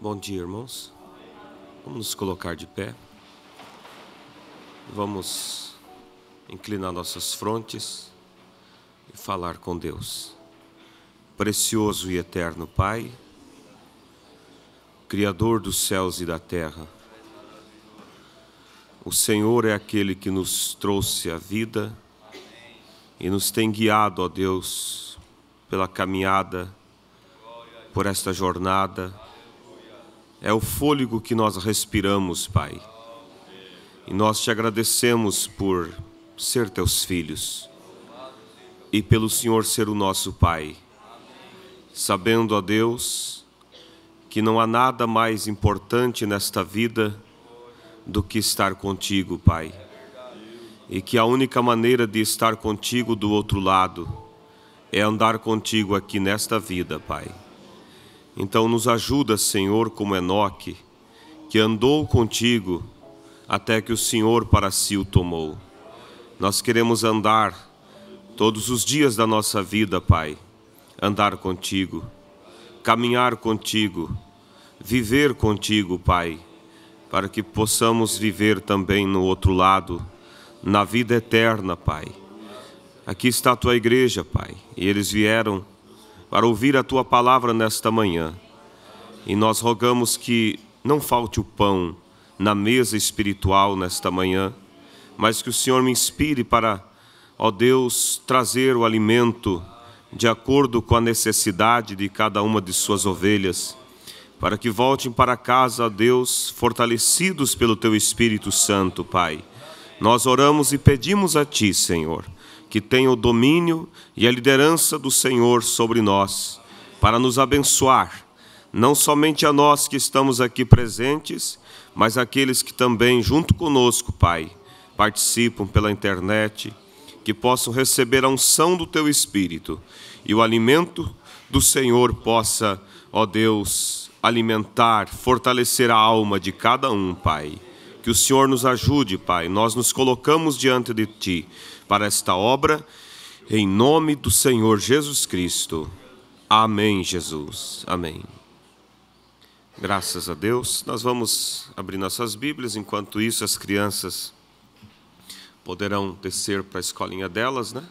Bom dia, irmãos. Vamos nos colocar de pé. Vamos inclinar nossas frontes e falar com Deus. Precioso e eterno Pai, Criador dos céus e da terra, o Senhor é aquele que nos trouxe a vida e nos tem guiado, ó Deus, pela caminhada, por esta jornada é o fôlego que nós respiramos, Pai. E nós te agradecemos por ser teus filhos e pelo Senhor ser o nosso Pai. Sabendo, ó Deus, que não há nada mais importante nesta vida do que estar contigo, Pai. E que a única maneira de estar contigo do outro lado é andar contigo aqui nesta vida, Pai. Então nos ajuda, Senhor, como Enoque, que andou contigo até que o Senhor para si o tomou. Nós queremos andar todos os dias da nossa vida, Pai, andar contigo, caminhar contigo, viver contigo, Pai, para que possamos viver também no outro lado, na vida eterna, Pai. Aqui está a tua igreja, Pai, e eles vieram para ouvir a tua palavra nesta manhã. E nós rogamos que não falte o pão na mesa espiritual nesta manhã, mas que o Senhor me inspire para, ó Deus, trazer o alimento de acordo com a necessidade de cada uma de suas ovelhas, para que voltem para casa, ó Deus, fortalecidos pelo teu Espírito Santo, Pai. Nós oramos e pedimos a ti, Senhor que tem o domínio e a liderança do Senhor sobre nós, para nos abençoar, não somente a nós que estamos aqui presentes, mas aqueles que também, junto conosco, Pai, participam pela internet, que possam receber a unção do Teu Espírito e o alimento do Senhor possa, ó Deus, alimentar, fortalecer a alma de cada um, Pai. Que o Senhor nos ajude, Pai. Nós nos colocamos diante de Ti para esta obra, em nome do Senhor Jesus Cristo. Amém, Jesus. Amém. Graças a Deus. Nós vamos abrir nossas Bíblias, enquanto isso as crianças poderão descer para a escolinha delas, né?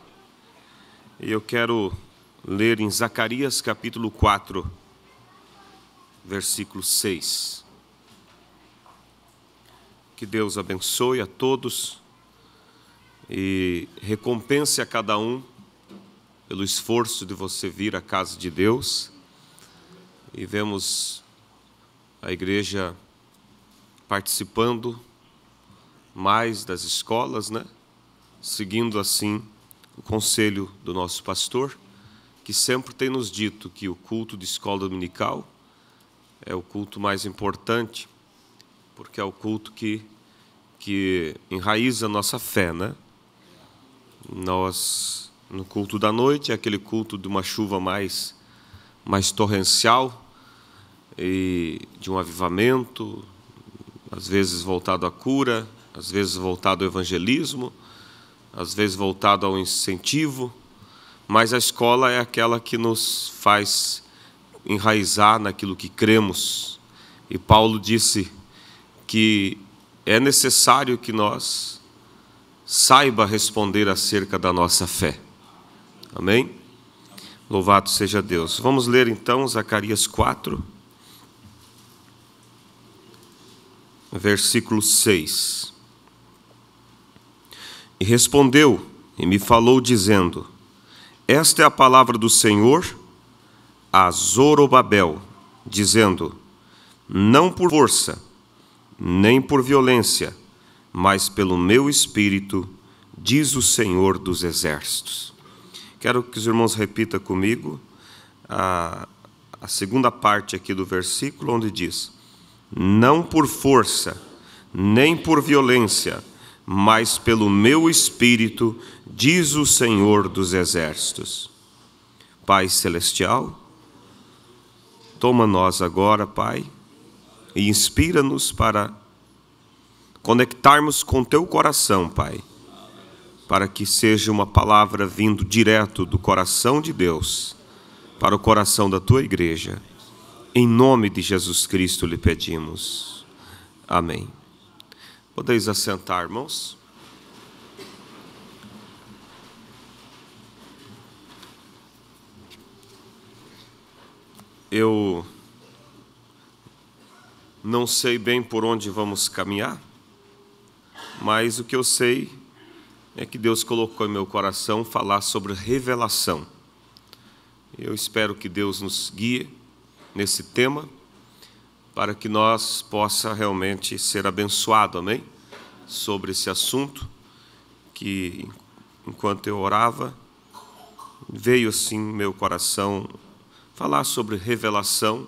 E eu quero ler em Zacarias capítulo 4, versículo 6. Que Deus abençoe a todos e recompense a cada um pelo esforço de você vir à casa de Deus. E vemos a igreja participando mais das escolas, né? Seguindo assim o conselho do nosso pastor, que sempre tem nos dito que o culto de escola dominical é o culto mais importante, porque é o culto que que enraiza a nossa fé, né? nós no culto da noite, aquele culto de uma chuva mais mais torrencial e de um avivamento, às vezes voltado à cura, às vezes voltado ao evangelismo, às vezes voltado ao incentivo, mas a escola é aquela que nos faz enraizar naquilo que cremos. E Paulo disse que é necessário que nós saiba responder acerca da nossa fé. Amém? Louvado seja Deus. Vamos ler então Zacarias 4, versículo 6. E respondeu e me falou, dizendo: Esta é a palavra do Senhor a Zorobabel, dizendo: Não por força, nem por violência, mas pelo meu espírito, diz o Senhor dos Exércitos. Quero que os irmãos repitam comigo a, a segunda parte aqui do versículo, onde diz: Não por força, nem por violência, mas pelo meu espírito, diz o Senhor dos Exércitos. Pai Celestial, toma nos agora, Pai, e inspira-nos para conectarmos com teu coração, Pai, para que seja uma palavra vindo direto do coração de Deus para o coração da tua igreja. Em nome de Jesus Cristo lhe pedimos. Amém. Podeis assentar, irmãos. Eu não sei bem por onde vamos caminhar mas o que eu sei é que Deus colocou em meu coração falar sobre revelação. Eu espero que Deus nos guie nesse tema para que nós possa realmente ser abençoado, amém? Sobre esse assunto que enquanto eu orava veio assim meu coração falar sobre revelação,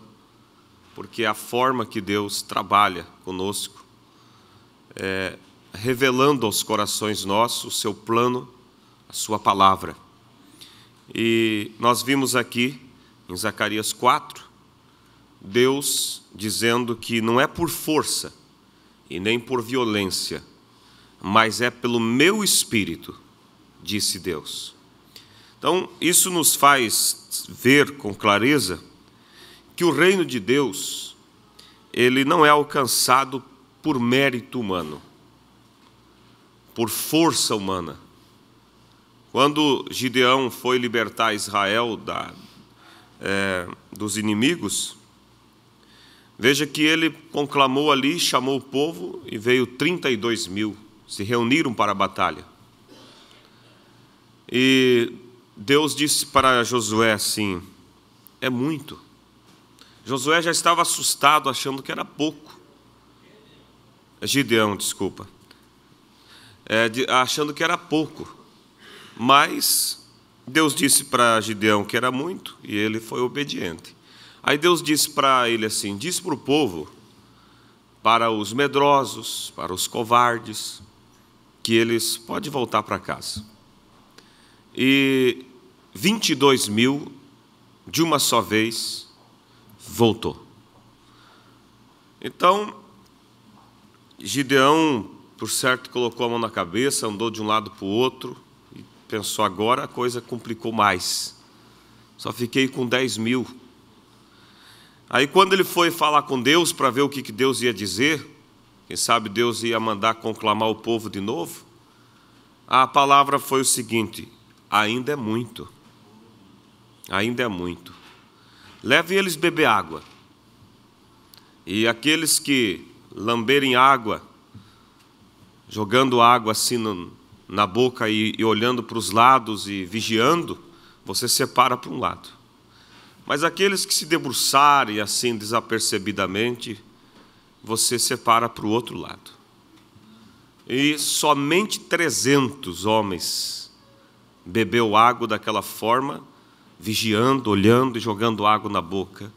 porque é a forma que Deus trabalha conosco é revelando aos corações nossos o seu plano, a sua palavra. E nós vimos aqui em Zacarias 4, Deus dizendo que não é por força e nem por violência, mas é pelo meu espírito, disse Deus. Então, isso nos faz ver com clareza que o reino de Deus, ele não é alcançado por mérito humano por força humana. Quando Gideão foi libertar Israel da, é, dos inimigos, veja que ele conclamou ali, chamou o povo e veio 32 mil, se reuniram para a batalha. E Deus disse para Josué assim: é muito. Josué já estava assustado, achando que era pouco. Gideão, desculpa é, de, achando que era pouco. Mas Deus disse para Gideão que era muito e ele foi obediente. Aí Deus disse para ele assim: diz para o povo, para os medrosos, para os covardes, que eles podem voltar para casa. E 22 mil, de uma só vez, voltou. Então, Gideão por certo, colocou a mão na cabeça, andou de um lado para o outro e pensou: agora a coisa complicou mais. Só fiquei com 10 mil. Aí, quando ele foi falar com Deus para ver o que, que Deus ia dizer, quem sabe Deus ia mandar conclamar o povo de novo, a palavra foi o seguinte: ainda é muito. Ainda é muito. Leve eles beber água. E aqueles que lamberem água jogando água assim no, na boca e, e olhando para os lados e vigiando, você separa para um lado. Mas aqueles que se debruçarem assim desapercebidamente, você separa para o outro lado. E somente 300 homens bebeu água daquela forma, vigiando, olhando e jogando água na boca.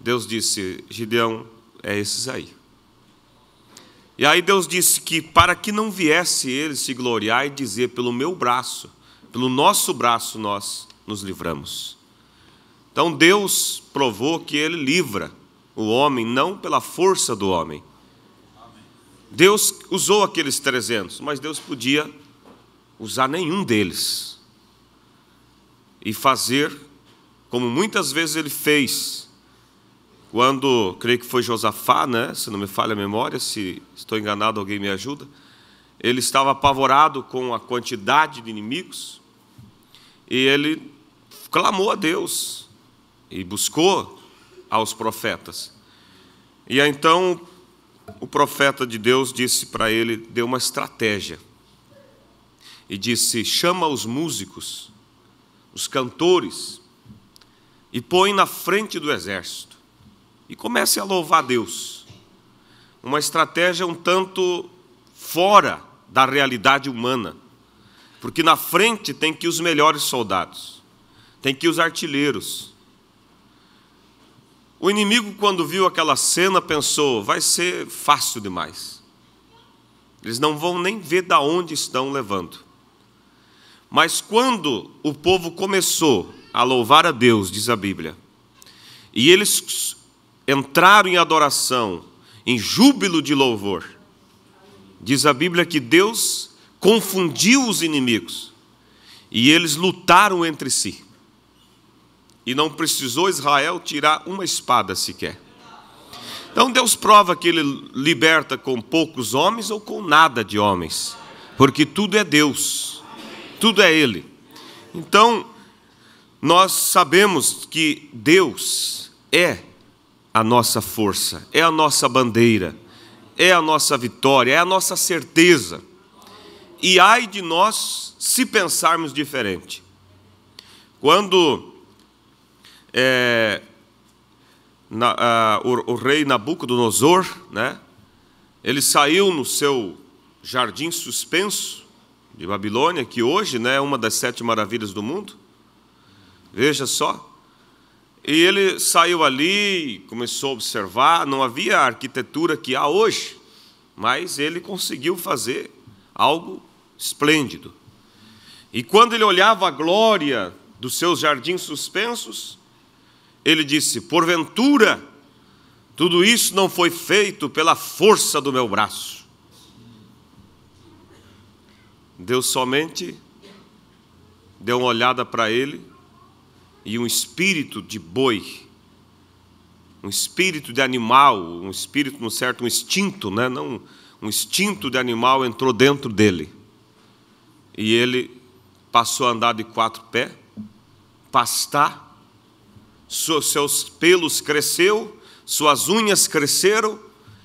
Deus disse: Gideão, é esses aí. E aí Deus disse que para que não viesse ele se gloriar e dizer pelo meu braço, pelo nosso braço nós nos livramos. Então Deus provou que ele livra o homem não pela força do homem. Deus usou aqueles 300, mas Deus podia usar nenhum deles e fazer como muitas vezes ele fez quando, creio que foi Josafá, né? se não me falha a memória, se estou enganado, alguém me ajuda. Ele estava apavorado com a quantidade de inimigos e ele clamou a Deus e buscou aos profetas. E então o profeta de Deus disse para ele, deu uma estratégia. E disse: chama os músicos, os cantores, e põe na frente do exército e comece a louvar Deus. Uma estratégia um tanto fora da realidade humana, porque na frente tem que os melhores soldados, tem que os artilheiros. O inimigo, quando viu aquela cena, pensou: vai ser fácil demais. Eles não vão nem ver da onde estão levando. Mas quando o povo começou a louvar a Deus, diz a Bíblia, e eles entraram em adoração, em júbilo de louvor. Diz a Bíblia que Deus confundiu os inimigos e eles lutaram entre si. E não precisou Israel tirar uma espada sequer. Então Deus prova que ele liberta com poucos homens ou com nada de homens, porque tudo é Deus, tudo é Ele. Então, nós sabemos que Deus é a nossa força, é a nossa bandeira, é a nossa vitória, é a nossa certeza. E ai de nós se pensarmos diferente. Quando é, na, a, o, o, rei Nabucodonosor, né, ele saiu no seu jardim suspenso de Babilônia, que hoje né, é uma das sete maravilhas do mundo. Veja só, e ele saiu ali, começou a observar, não havia a arquitetura que há hoje, mas ele conseguiu fazer algo esplêndido. E quando ele olhava a glória dos seus jardins suspensos, ele disse: Porventura, tudo isso não foi feito pela força do meu braço. Deus somente deu uma olhada para ele e um espírito de boi, um espírito de animal, um espírito, no certo um instinto, né? não um instinto de animal entrou dentro dele. E ele passou a andar de quatro pés, pastar, seus pelos cresceu, suas unhas cresceram,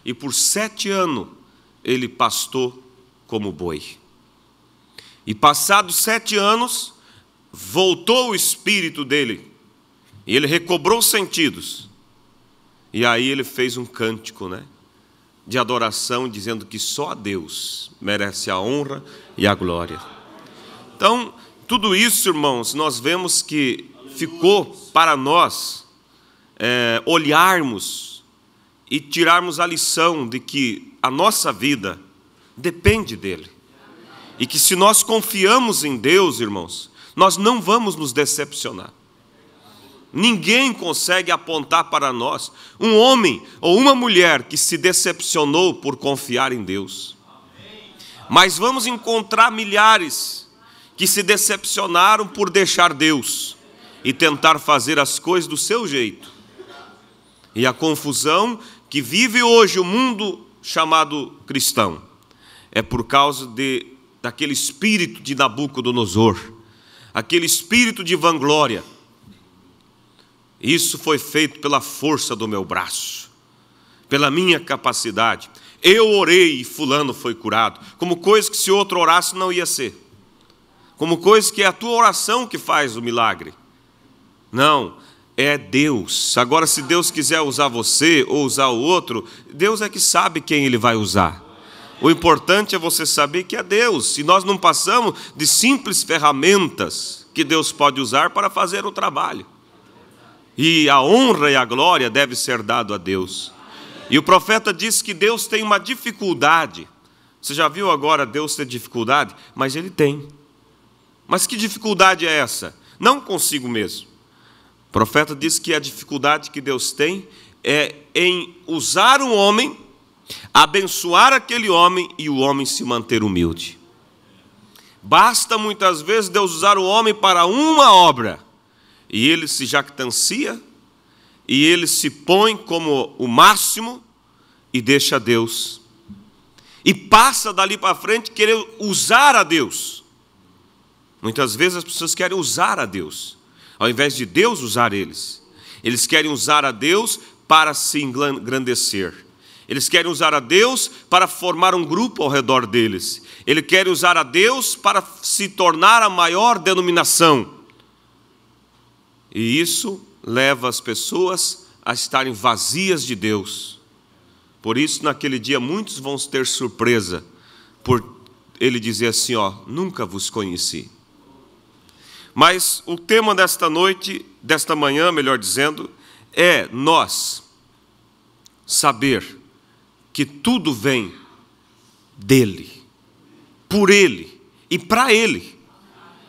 e por sete anos ele pastou como boi. E passados sete anos, voltou o espírito dele e ele recobrou os sentidos. E aí ele fez um cântico, né? De adoração, dizendo que só a Deus merece a honra e a glória. Então, tudo isso, irmãos, nós vemos que ficou para nós é, olharmos e tirarmos a lição de que a nossa vida depende dele. E que se nós confiamos em Deus, irmãos, nós não vamos nos decepcionar. Ninguém consegue apontar para nós um homem ou uma mulher que se decepcionou por confiar em Deus. Mas vamos encontrar milhares que se decepcionaram por deixar Deus e tentar fazer as coisas do seu jeito. E a confusão que vive hoje o mundo chamado cristão é por causa de, daquele espírito de Nabucodonosor aquele espírito de vanglória. Isso foi feito pela força do meu braço, pela minha capacidade. Eu orei e Fulano foi curado, como coisa que se outro orasse não ia ser, como coisa que é a tua oração que faz o milagre. Não, é Deus. Agora, se Deus quiser usar você ou usar o outro, Deus é que sabe quem ele vai usar. O importante é você saber que é Deus, e nós não passamos de simples ferramentas que Deus pode usar para fazer o trabalho. E a honra e a glória deve ser dado a Deus. E o profeta diz que Deus tem uma dificuldade. Você já viu agora Deus ter dificuldade? Mas ele tem. Mas que dificuldade é essa? Não consigo mesmo. O profeta diz que a dificuldade que Deus tem é em usar um homem abençoar aquele homem e o homem se manter humilde. Basta muitas vezes Deus usar o homem para uma obra e ele se jactancia e ele se põe como o máximo e deixa Deus. E passa dali para frente querer usar a Deus. Muitas vezes as pessoas querem usar a Deus, ao invés de Deus usar eles. Eles querem usar a Deus para se engrandecer. Eles querem usar a Deus para formar um grupo ao redor deles. Ele quer usar a Deus para se tornar a maior denominação. E isso leva as pessoas a estarem vazias de Deus. Por isso, naquele dia, muitos vão ter surpresa por ele dizer assim: Ó, nunca vos conheci. Mas o tema desta noite, desta manhã, melhor dizendo, é nós saber que tudo vem dele, por ele e para ele.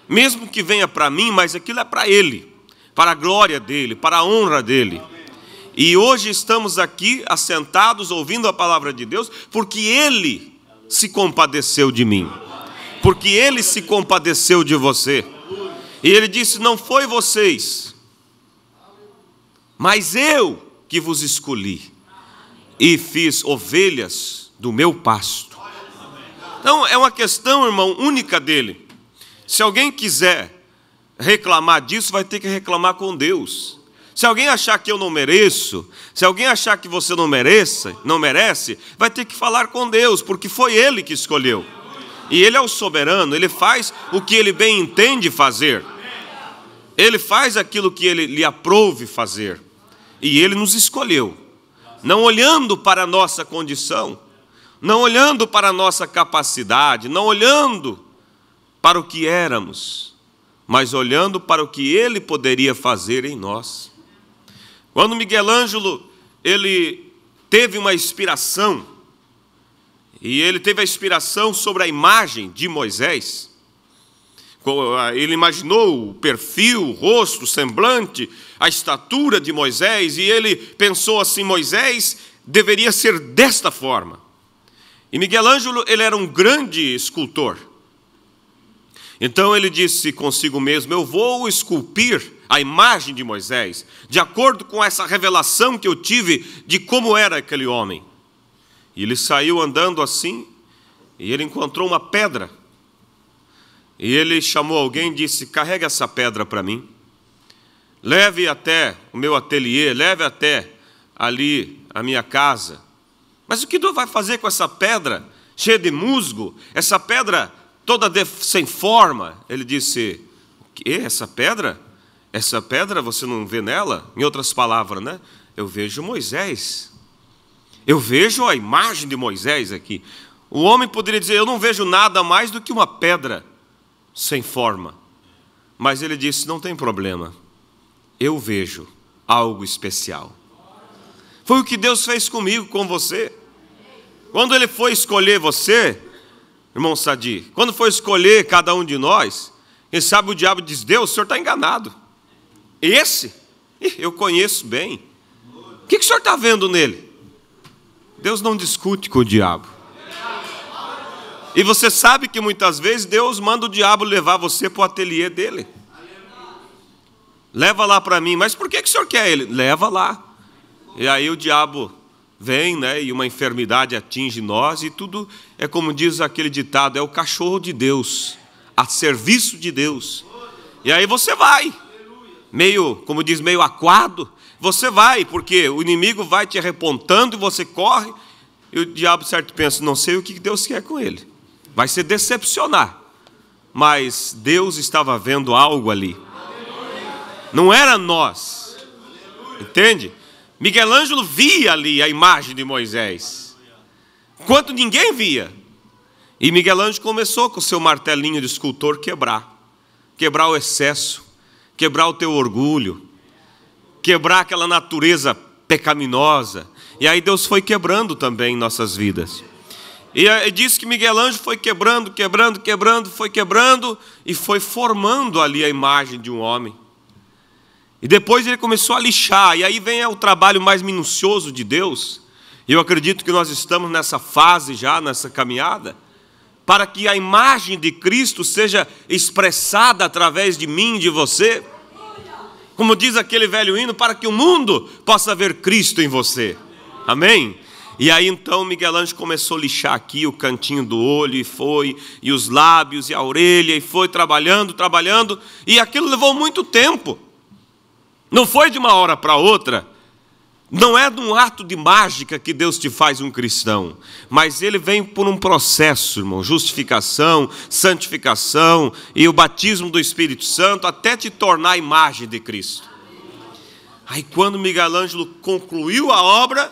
Mesmo que venha para mim, mas aquilo é para ele, para a glória dele, para a honra dele. E hoje estamos aqui assentados ouvindo a palavra de Deus, porque ele se compadeceu de mim. Porque ele se compadeceu de você. E ele disse: "Não foi vocês, mas eu que vos escolhi e fiz ovelhas do meu pasto. Então é uma questão, irmão, única dele. Se alguém quiser reclamar disso, vai ter que reclamar com Deus. Se alguém achar que eu não mereço, se alguém achar que você não merece, não merece, vai ter que falar com Deus, porque foi ele que escolheu. E ele é o soberano, ele faz o que ele bem entende fazer. Ele faz aquilo que ele lhe aprouve fazer. E ele nos escolheu não olhando para a nossa condição, não olhando para a nossa capacidade, não olhando para o que éramos, mas olhando para o que ele poderia fazer em nós. Quando Miguel Ângelo ele teve uma inspiração e ele teve a inspiração sobre a imagem de Moisés. Ah, ele imaginou o perfil, o rosto, o semblante a estatura de Moisés, e ele pensou assim: Moisés deveria ser desta forma. E Miguel Ângelo, ele era um grande escultor. Então ele disse consigo mesmo: Eu vou esculpir a imagem de Moisés, de acordo com essa revelação que eu tive de como era aquele homem. E ele saiu andando assim, e ele encontrou uma pedra. E ele chamou alguém e disse: Carrega essa pedra para mim. Leve até o meu ateliê, leve até ali a minha casa. Mas o que Deus vai fazer com essa pedra cheia de musgo, essa pedra toda de, sem forma? Ele disse: O que? Essa pedra? Essa pedra você não vê nela? Em outras palavras, né? Eu vejo Moisés. Eu vejo a imagem de Moisés aqui. O homem poderia dizer: Eu não vejo nada mais do que uma pedra sem forma. Mas ele disse: Não tem problema eu vejo algo especial. Foi o que Deus fez comigo, com você. Quando Ele foi escolher você, irmão Sadi, quando foi escolher cada um de nós, quem sabe o diabo diz: Deus, o senhor está enganado. Esse, eu conheço bem. O que, que o senhor está vendo nele? Deus não discute com o diabo. E você sabe que muitas vezes Deus manda o diabo levar você para o ateliê dele. Leva lá para mim. Mas por que, que o senhor quer ele? Leva lá. E aí o diabo vem, né? E uma enfermidade atinge nós e tudo é como diz aquele ditado, é o cachorro de Deus, a serviço de Deus. E aí você vai, meio, como diz, meio aquado. Você vai, porque o inimigo vai te repontando e você corre. E o diabo certo pensa, não sei o que Deus quer com ele. Vai se decepcionar. Mas Deus estava vendo algo ali. Não era nós. Entende? Miguel Ângelo via ali a imagem de Moisés. enquanto ninguém via. E Miguel Ângelo começou com o seu martelinho de escultor quebrar. Quebrar o excesso, quebrar o teu orgulho, quebrar aquela natureza pecaminosa. E aí Deus foi quebrando também nossas vidas. E diz que Miguel Ângelo foi quebrando, quebrando, quebrando, foi quebrando e foi formando ali a imagem de um homem. E depois ele começou a lixar, e aí vem o trabalho mais minucioso de Deus, e eu acredito que nós estamos nessa fase já, nessa caminhada, para que a imagem de Cristo seja expressada através de mim, de você. Como diz aquele velho hino, para que o mundo possa ver Cristo em você. Amém? E aí então Miguel Anjo começou a lixar aqui o cantinho do olho e foi, e os lábios e a orelha, e foi trabalhando, trabalhando, e aquilo levou muito tempo. Não foi de uma hora para outra. Não é de um ato de mágica que Deus te faz um cristão, mas ele vem por um processo, irmão, justificação, santificação e o batismo do Espírito Santo até te tornar a imagem de Cristo. Aí quando Miguel Ângelo concluiu a obra,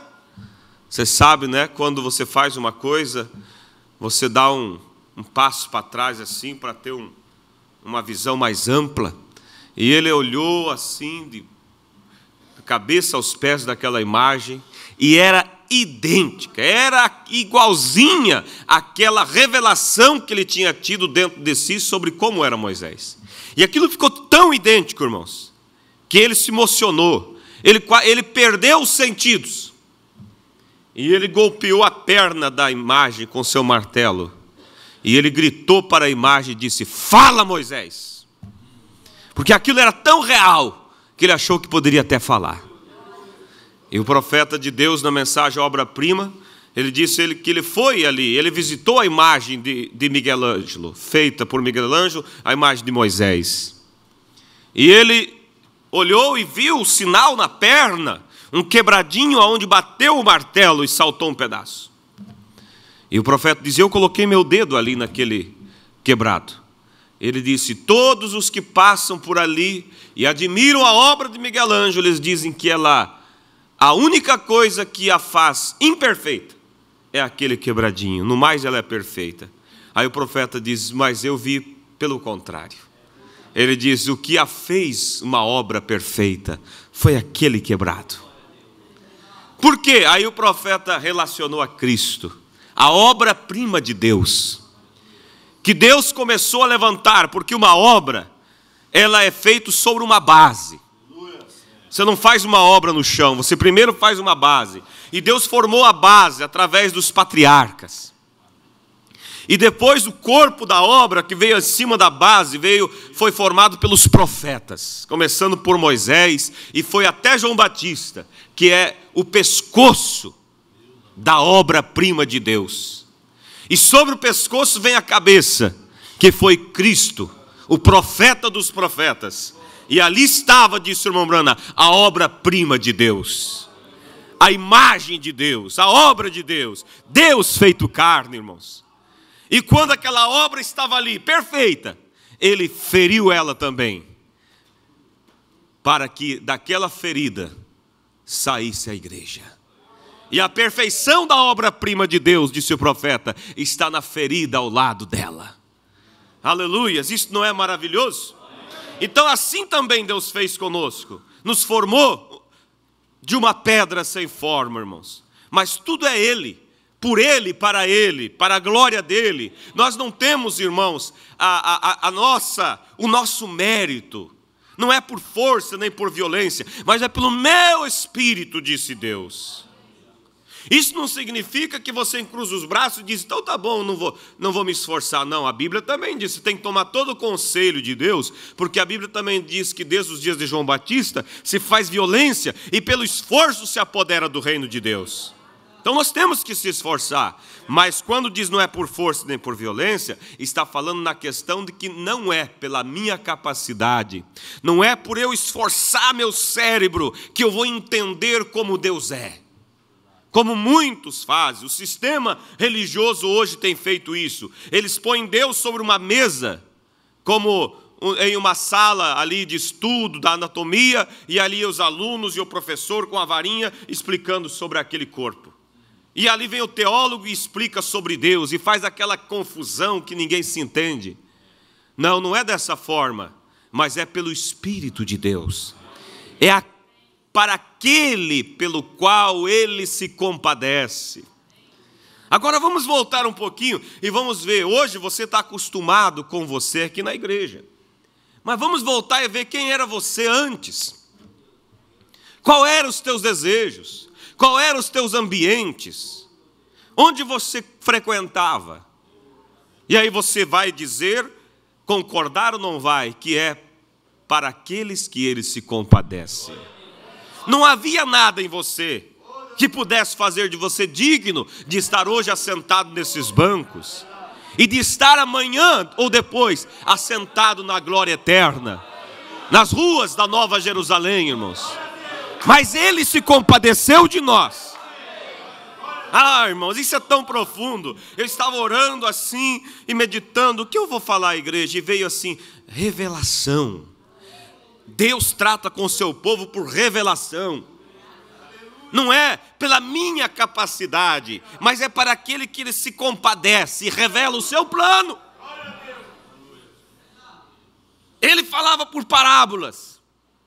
você sabe, né, quando você faz uma coisa, você dá um, um passo para trás assim para ter um, uma visão mais ampla. E ele olhou assim, de cabeça aos pés daquela imagem, e era idêntica, era igualzinha àquela revelação que ele tinha tido dentro de si sobre como era Moisés. E aquilo ficou tão idêntico, irmãos, que ele se emocionou, ele, ele perdeu os sentidos. E ele golpeou a perna da imagem com seu martelo. E ele gritou para a imagem e disse: Fala, Moisés! porque aquilo era tão real que ele achou que poderia até falar. E o profeta de Deus, na mensagem Obra-prima, ele disse que ele foi ali, ele visitou a imagem de, de Miguel Ângelo, feita por Miguel Ângelo, a imagem de Moisés. E ele olhou e viu o sinal na perna, um quebradinho aonde bateu o martelo e saltou um pedaço. E o profeta dizia: Eu coloquei meu dedo ali naquele quebrado ele disse: Todos os que passam por ali e admiram a obra de Miguel Ângelo, eles dizem que ela, a única coisa que a faz imperfeita é aquele quebradinho, no mais ela é perfeita. Aí o profeta diz: Mas eu vi pelo contrário. Ele diz: O que a fez uma obra perfeita foi aquele quebrado. Por quê? Aí o profeta relacionou a Cristo, a obra-prima de Deus que Deus começou a levantar, porque uma obra, ela é feita sobre uma base. Você não faz uma obra no chão, você primeiro faz uma base. E Deus formou a base através dos patriarcas. E depois o corpo da obra que veio acima da base veio foi formado pelos profetas, começando por Moisés e foi até João Batista, que é o pescoço da obra prima de Deus. E sobre o pescoço vem a cabeça, que foi Cristo, o profeta dos profetas. E ali estava, disse o irmão Brana, a obra-prima de Deus, a imagem de Deus, a obra de Deus, Deus feito carne, irmãos. E quando aquela obra estava ali, perfeita, ele feriu ela também, para que daquela ferida saísse a igreja. E a perfeição da obra-prima de Deus, disse o profeta, está na ferida ao lado dela. Aleluias, isso não é maravilhoso? Então, assim também Deus fez conosco, nos formou de uma pedra sem forma, irmãos. Mas tudo é Ele, por Ele, para Ele, para a glória dEle. Nós não temos, irmãos, a, a, a nossa, o nosso mérito não é por força nem por violência, mas é pelo meu espírito, disse Deus. Isso não significa que você cruza os braços e diz, então tá bom, não vou, não vou me esforçar. Não, a Bíblia também diz, você tem que tomar todo o conselho de Deus, porque a Bíblia também diz que desde os dias de João Batista se faz violência e pelo esforço se apodera do reino de Deus. Então nós temos que se esforçar, mas quando diz não é por força nem por violência, está falando na questão de que não é pela minha capacidade, não é por eu esforçar meu cérebro que eu vou entender como Deus é como muitos fazem. O sistema religioso hoje tem feito isso. Eles põem Deus sobre uma mesa, como em uma sala ali de estudo da anatomia, e ali os alunos e o professor com a varinha explicando sobre aquele corpo. E ali vem o teólogo e explica sobre Deus e faz aquela confusão que ninguém se entende. Não, não é dessa forma, mas é pelo Espírito de Deus. É a para aquele pelo qual ele se compadece. Agora vamos voltar um pouquinho e vamos ver. Hoje você está acostumado com você aqui na igreja. Mas vamos voltar e ver quem era você antes. Qual eram os teus desejos? Qual eram os teus ambientes? Onde você frequentava? E aí você vai dizer, concordar ou não vai, que é para aqueles que ele se compadece. Não havia nada em você que pudesse fazer de você digno de estar hoje assentado nesses bancos e de estar amanhã ou depois assentado na glória eterna, nas ruas da Nova Jerusalém, irmãos. Mas ele se compadeceu de nós. Ah, irmãos, isso é tão profundo. Eu estava orando assim e meditando: o que eu vou falar à igreja? E veio assim: revelação. Deus trata com o seu povo por revelação. Não é pela minha capacidade, mas é para aquele que ele se compadece e revela o seu plano. Ele falava por parábolas,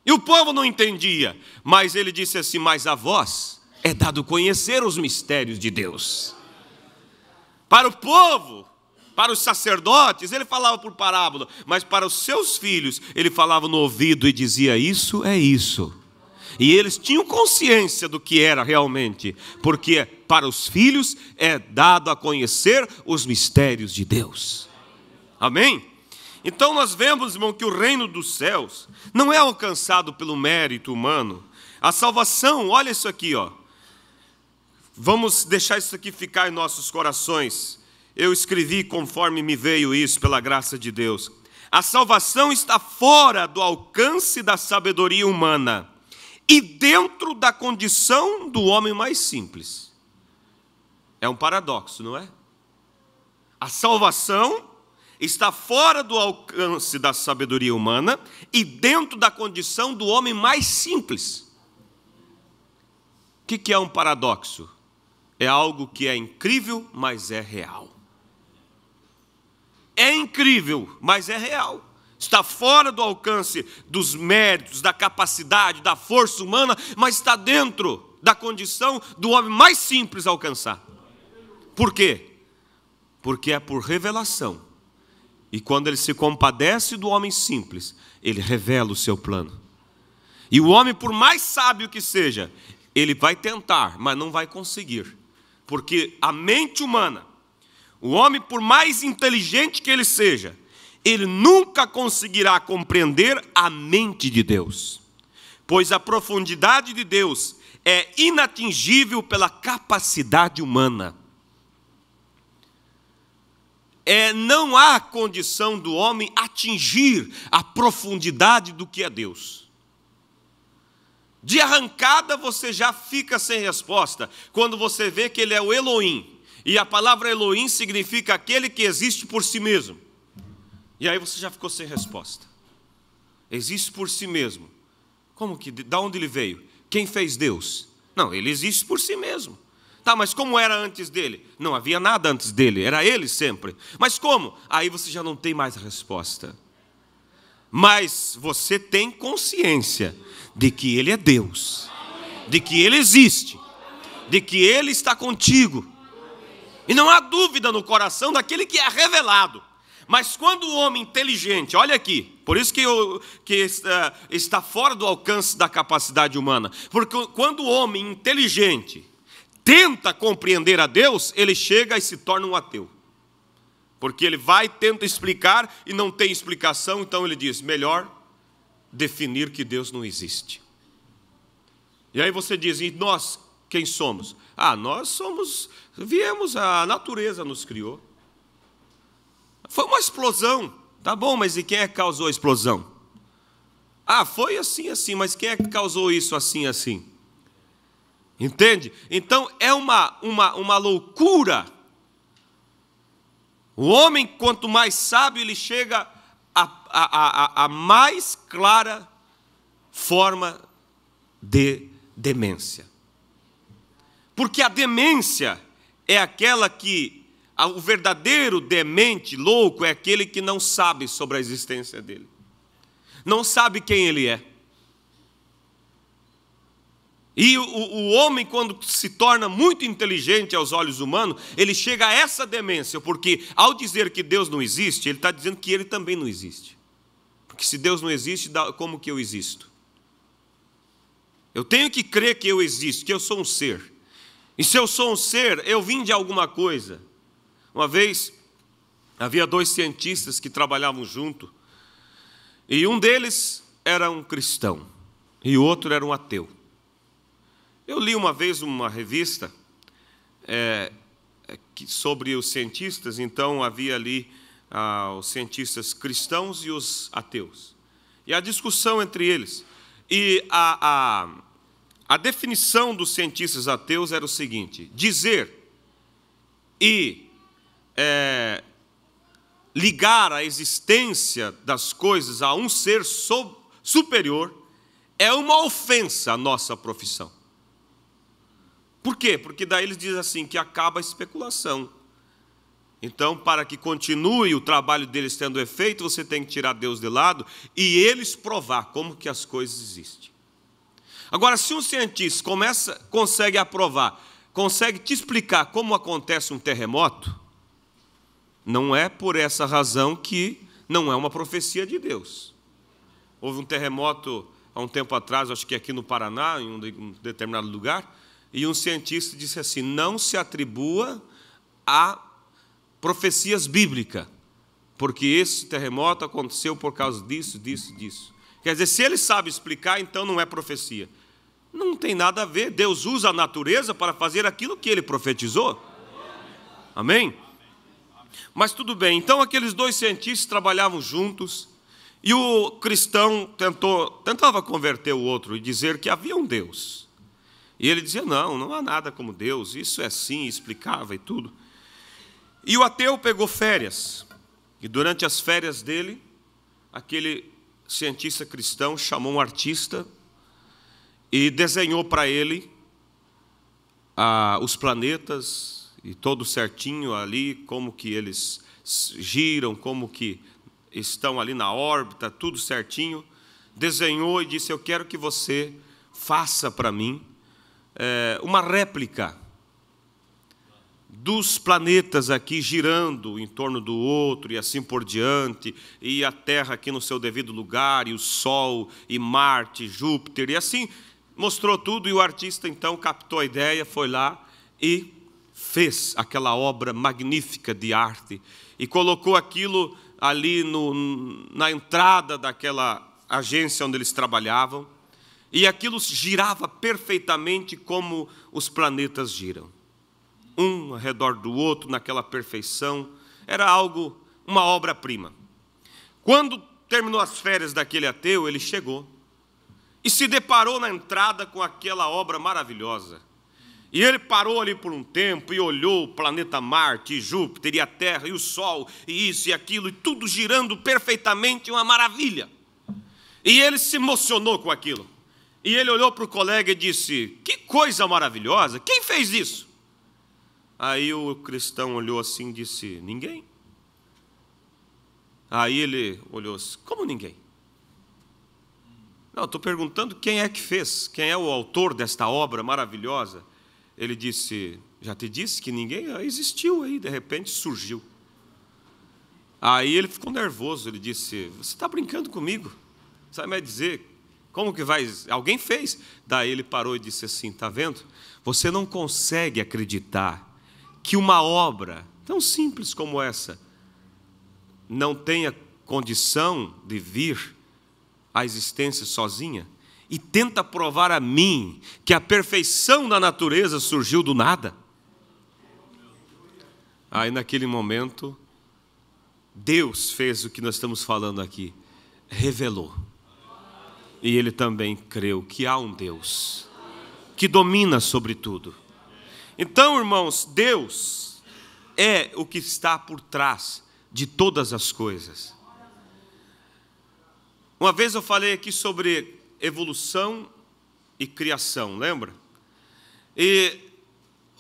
e o povo não entendia, mas ele disse assim: Mas a vós é dado conhecer os mistérios de Deus. Para o povo, para os sacerdotes, ele falava por parábola, mas para os seus filhos, ele falava no ouvido e dizia: Isso é isso. E eles tinham consciência do que era realmente, porque para os filhos é dado a conhecer os mistérios de Deus. Amém? Então nós vemos, irmão, que o reino dos céus não é alcançado pelo mérito humano. A salvação, olha isso aqui, ó. Vamos deixar isso aqui ficar em nossos corações eu escrevi conforme me veio isso, pela graça de Deus. A salvação está fora do alcance da sabedoria humana e dentro da condição do homem mais simples. É um paradoxo, não é? A salvação está fora do alcance da sabedoria humana e dentro da condição do homem mais simples. O que é um paradoxo? É algo que é incrível, mas é real. É incrível, mas é real. Está fora do alcance dos méritos, da capacidade, da força humana, mas está dentro da condição do homem mais simples alcançar. Por quê? Porque é por revelação. E quando ele se compadece do homem simples, ele revela o seu plano. E o homem, por mais sábio que seja, ele vai tentar, mas não vai conseguir. Porque a mente humana o homem, por mais inteligente que ele seja, ele nunca conseguirá compreender a mente de Deus, pois a profundidade de Deus é inatingível pela capacidade humana. É, não há condição do homem atingir a profundidade do que é Deus. De arrancada você já fica sem resposta quando você vê que ele é o Elohim, e a palavra Elohim significa aquele que existe por si mesmo. E aí você já ficou sem resposta. Existe por si mesmo. Como que? Da onde ele veio? Quem fez Deus? Não, ele existe por si mesmo. Tá, mas como era antes dele? Não havia nada antes dele, era ele sempre. Mas como? Aí você já não tem mais resposta. Mas você tem consciência de que ele é Deus, de que ele existe, de que ele está contigo e não há dúvida no coração daquele que é revelado. Mas quando o homem inteligente, olha aqui, por isso que, eu, que está, eh, está fora do alcance da capacidade humana, porque quando o homem inteligente tenta compreender a Deus, ele chega e se torna um ateu. Porque ele vai, tenta explicar e não tem explicação, então ele diz: melhor definir que Deus não existe. E aí você diz: e nós quem somos? Ah, nós somos, viemos, a natureza nos criou. Foi uma explosão. Tá bom, mas e quem é que causou a explosão? Ah, foi assim, assim, mas quem é que causou isso assim, assim? Entende? Então é uma, uma, uma loucura. O homem, quanto mais sábio, ele chega à a, a, a, a mais clara forma de demência. Porque a demência é aquela que. O verdadeiro demente, louco, é aquele que não sabe sobre a existência dele. Não sabe quem ele é. E o, o, homem, quando se torna muito inteligente aos olhos humanos, ele chega a essa demência, porque ao dizer que Deus não existe, ele está dizendo que ele também não existe. Porque se Deus não existe, como que eu existo? Eu tenho que crer que eu existo, que eu sou um ser. E se eu sou um ser, eu vim de alguma coisa. Uma vez havia dois cientistas que trabalhavam junto, e um deles era um cristão e o outro era um ateu. Eu li uma vez uma revista é, é sobre os cientistas, então havia ali ah, os cientistas cristãos e os ateus. E a discussão entre eles. E a, a a definição dos cientistas ateus era o seguinte: dizer e é, ligar a existência das coisas a um ser superior é uma ofensa à nossa profissão. Por quê? Porque daí eles dizem assim que acaba a especulação. Então, para que continue o trabalho deles tendo efeito, você tem que tirar Deus de lado e eles provar como que as coisas existem. Agora, se um cientista começa, consegue aprovar, consegue te explicar como acontece um terremoto, não é por essa razão que não é uma profecia de Deus. Houve um terremoto há um tempo atrás, acho que aqui no Paraná, em um determinado lugar, e um cientista disse assim: não se atribua a profecias bíblicas, porque esse terremoto aconteceu por causa disso, disso, disso. Quer dizer, se ele sabe explicar, então não é profecia. Não tem nada a ver. Deus usa a natureza para fazer aquilo que ele profetizou. Amém? Mas tudo bem. Então aqueles dois cientistas trabalhavam juntos e o cristão tentou, tentava converter o outro e dizer que havia um Deus. E ele dizia: "Não, não há nada como Deus. Isso é assim", explicava e tudo. E o ateu pegou férias. E durante as férias dele, aquele cientista cristão chamou um artista e desenhou para ele ah, os planetas e todo certinho ali, como que eles giram, como que estão ali na órbita, tudo certinho. Desenhou e disse: Eu quero que você faça para mim é, uma réplica dos planetas aqui girando em torno do outro e assim por diante, e a Terra aqui no seu devido lugar, e o Sol, e Marte, Júpiter, e assim mostrou tudo e o artista então captou a ideia, foi lá e fez aquela obra magnífica de arte e colocou aquilo ali no, na entrada daquela agência onde eles trabalhavam. E aquilo girava perfeitamente como os planetas giram. Um ao redor do outro, naquela perfeição. Era algo, uma obra-prima. Quando terminou as férias daquele ateu, ele chegou e se deparou na entrada com aquela obra maravilhosa. E ele parou ali por um tempo e olhou o planeta Marte, Júpiter, e a Terra, e o Sol, e isso e aquilo, e tudo girando perfeitamente, uma maravilha. E ele se emocionou com aquilo. E ele olhou para o colega e disse: Que coisa maravilhosa, quem fez isso? Aí o cristão olhou assim e disse: Ninguém. Aí ele olhou assim: Como ninguém? Não, estou perguntando quem é que fez, quem é o autor desta obra maravilhosa. Ele disse: Já te disse que ninguém ah, existiu aí, de repente surgiu. Aí ele ficou nervoso, ele disse: Você está brincando comigo? Você vai me dizer como que vai? Alguém fez. Daí ele parou e disse assim: Está vendo? Você não consegue acreditar que uma obra tão simples como essa não tenha condição de vir a existência sozinha e tenta provar a mim que a perfeição da natureza surgiu do nada. Aí, naquele momento, Deus fez o que nós estamos falando aqui, revelou. E ele também creu que há um Deus que domina sobre tudo. Então, irmãos, Deus é o que está por trás de todas as coisas. Uma vez eu falei aqui sobre evolução e criação, lembra? E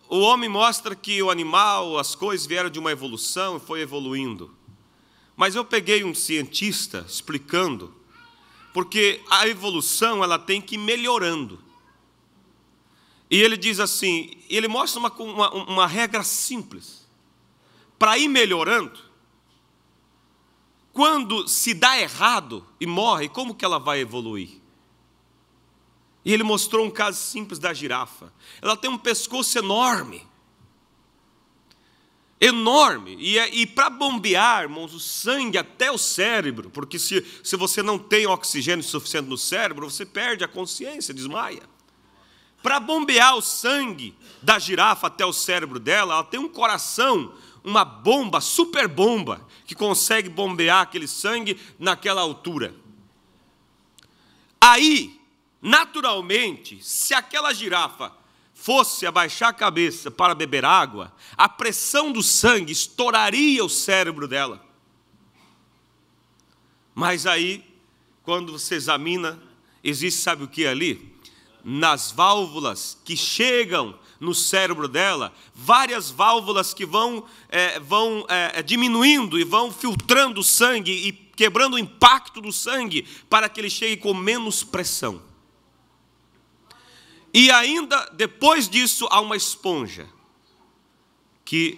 o homem mostra que o animal, as coisas vieram de uma evolução e foi evoluindo. Mas eu peguei um cientista explicando, porque a evolução ela tem que ir melhorando. E ele diz assim, ele mostra uma, uma, uma regra simples. Para ir melhorando, quando se dá errado e morre, como que ela vai evoluir? E ele mostrou um caso simples da girafa. Ela tem um pescoço enorme. Enorme. E, é, e para bombear, irmãos, o sangue até o cérebro, porque se, se você não tem oxigênio suficiente no cérebro, você perde a consciência, desmaia. Para bombear o sangue da girafa até o cérebro dela, ela tem um coração uma bomba, super bomba, que consegue bombear aquele sangue naquela altura. Aí, naturalmente, se aquela girafa fosse abaixar a cabeça para beber água, a pressão do sangue estouraria o cérebro dela. Mas aí, quando você examina, existe, sabe o que ali? nas válvulas que chegam no cérebro dela, várias válvulas que vão, é, vão é, é diminuindo e vão filtrando o sangue e quebrando o impacto do sangue para que ele chegue com menos pressão. E ainda depois disso há uma esponja que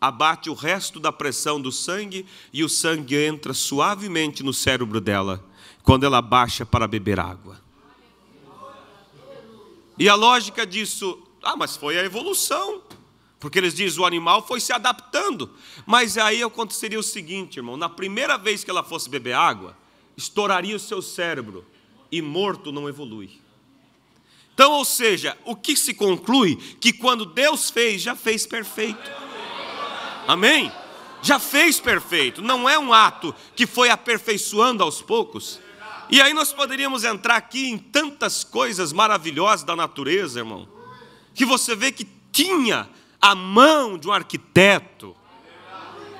abate o resto da pressão do sangue e o sangue entra suavemente no cérebro dela quando ela baixa para beber água. E a lógica disso, ah, mas foi a evolução. Porque eles dizem o animal foi se adaptando. Mas aí aconteceria o seguinte, irmão: na primeira vez que ela fosse beber água, estouraria o seu cérebro e morto não evolui. Então, ou seja, o que se conclui? Que quando Deus fez, já fez perfeito. Amém? Já fez perfeito. Não é um ato que foi aperfeiçoando aos poucos. E aí nós poderíamos entrar aqui em tantas coisas maravilhosas da natureza, irmão, que você vê que tinha a mão de um arquiteto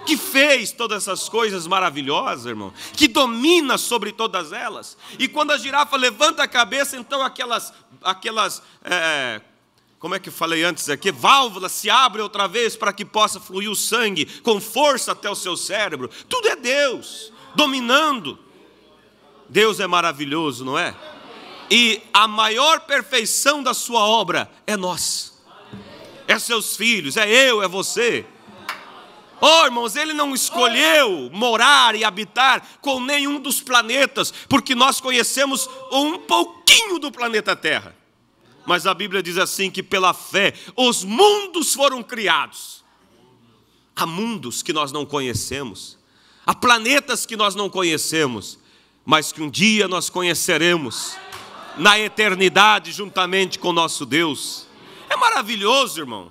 que fez todas essas coisas maravilhosas, irmão, que domina sobre todas elas. E quando a girafa levanta a cabeça, então aquelas, aquelas, é, como é que eu falei antes aqui, válvulas se abrem outra vez para que possa fluir o sangue com força até o seu cérebro. Tudo é Deus dominando. Deus é maravilhoso, não é? E a maior perfeição da sua obra é nós. É seus filhos, é eu, é você. Oh, irmãos, ele não escolheu morar e habitar com nenhum dos planetas, porque nós conhecemos um pouquinho do planeta Terra. Mas a Bíblia diz assim que pela fé os mundos foram criados. Há mundos que nós não conhecemos, há planetas que nós não conhecemos, mas que um dia nós conheceremos na eternidade juntamente com nosso Deus. É maravilhoso, irmão.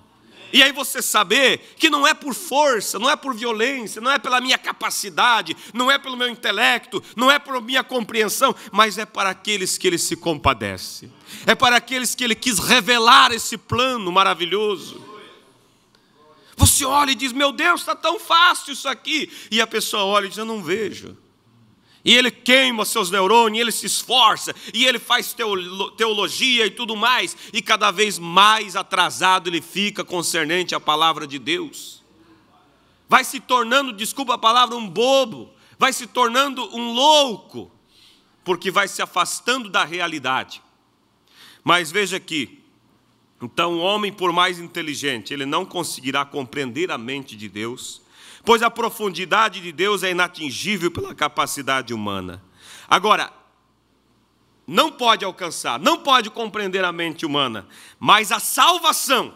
E aí você saber que não é por força, não é por violência, não é pela minha capacidade, não é pelo meu intelecto, não é pela minha compreensão, mas é para aqueles que ele se compadece. É para aqueles que ele quis revelar esse plano maravilhoso. Você olha e diz: Meu Deus, está tão fácil isso aqui. E a pessoa olha e diz: Eu não vejo. E ele queima seus neurônios, ele se esforça, e ele faz teologia e tudo mais, e cada vez mais atrasado ele fica concernente à palavra de Deus. Vai se tornando, desculpa a palavra, um bobo, vai se tornando um louco, porque vai se afastando da realidade. Mas veja aqui, então o homem, por mais inteligente, ele não conseguirá compreender a mente de Deus pois a profundidade de Deus é inatingível pela capacidade humana. Agora, não pode alcançar, não pode compreender a mente humana, mas a salvação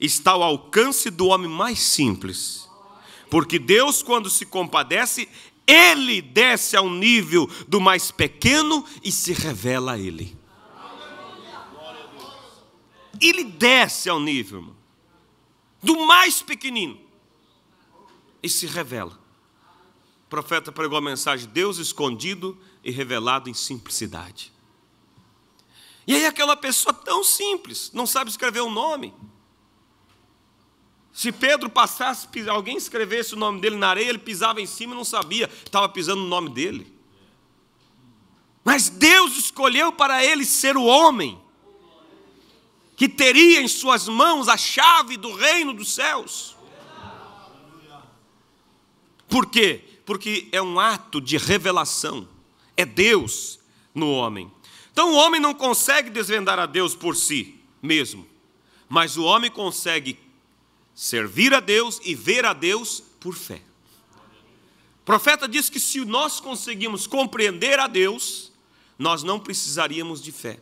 está ao alcance do homem mais simples. Porque Deus, quando se compadece, ele desce ao nível do mais pequeno e se revela a ele. Ele desce ao nível irmão, do mais pequenino e se revela. O profeta pregou a mensagem: Deus escondido e revelado em simplicidade. E aí, aquela pessoa tão simples, não sabe escrever um nome. Se Pedro passasse, alguém escrevesse o nome dele na areia, ele pisava em cima e não sabia, estava pisando no nome dele. Mas Deus escolheu para ele ser o homem que teria em suas mãos a chave do reino dos céus. Por quê? Porque é um ato de revelação. É Deus no homem. Então o homem não consegue desvendar a Deus por si mesmo, mas o homem consegue servir a Deus e ver a Deus por fé. O profeta diz que se nós conseguimos compreender a Deus, nós não precisaríamos de fé.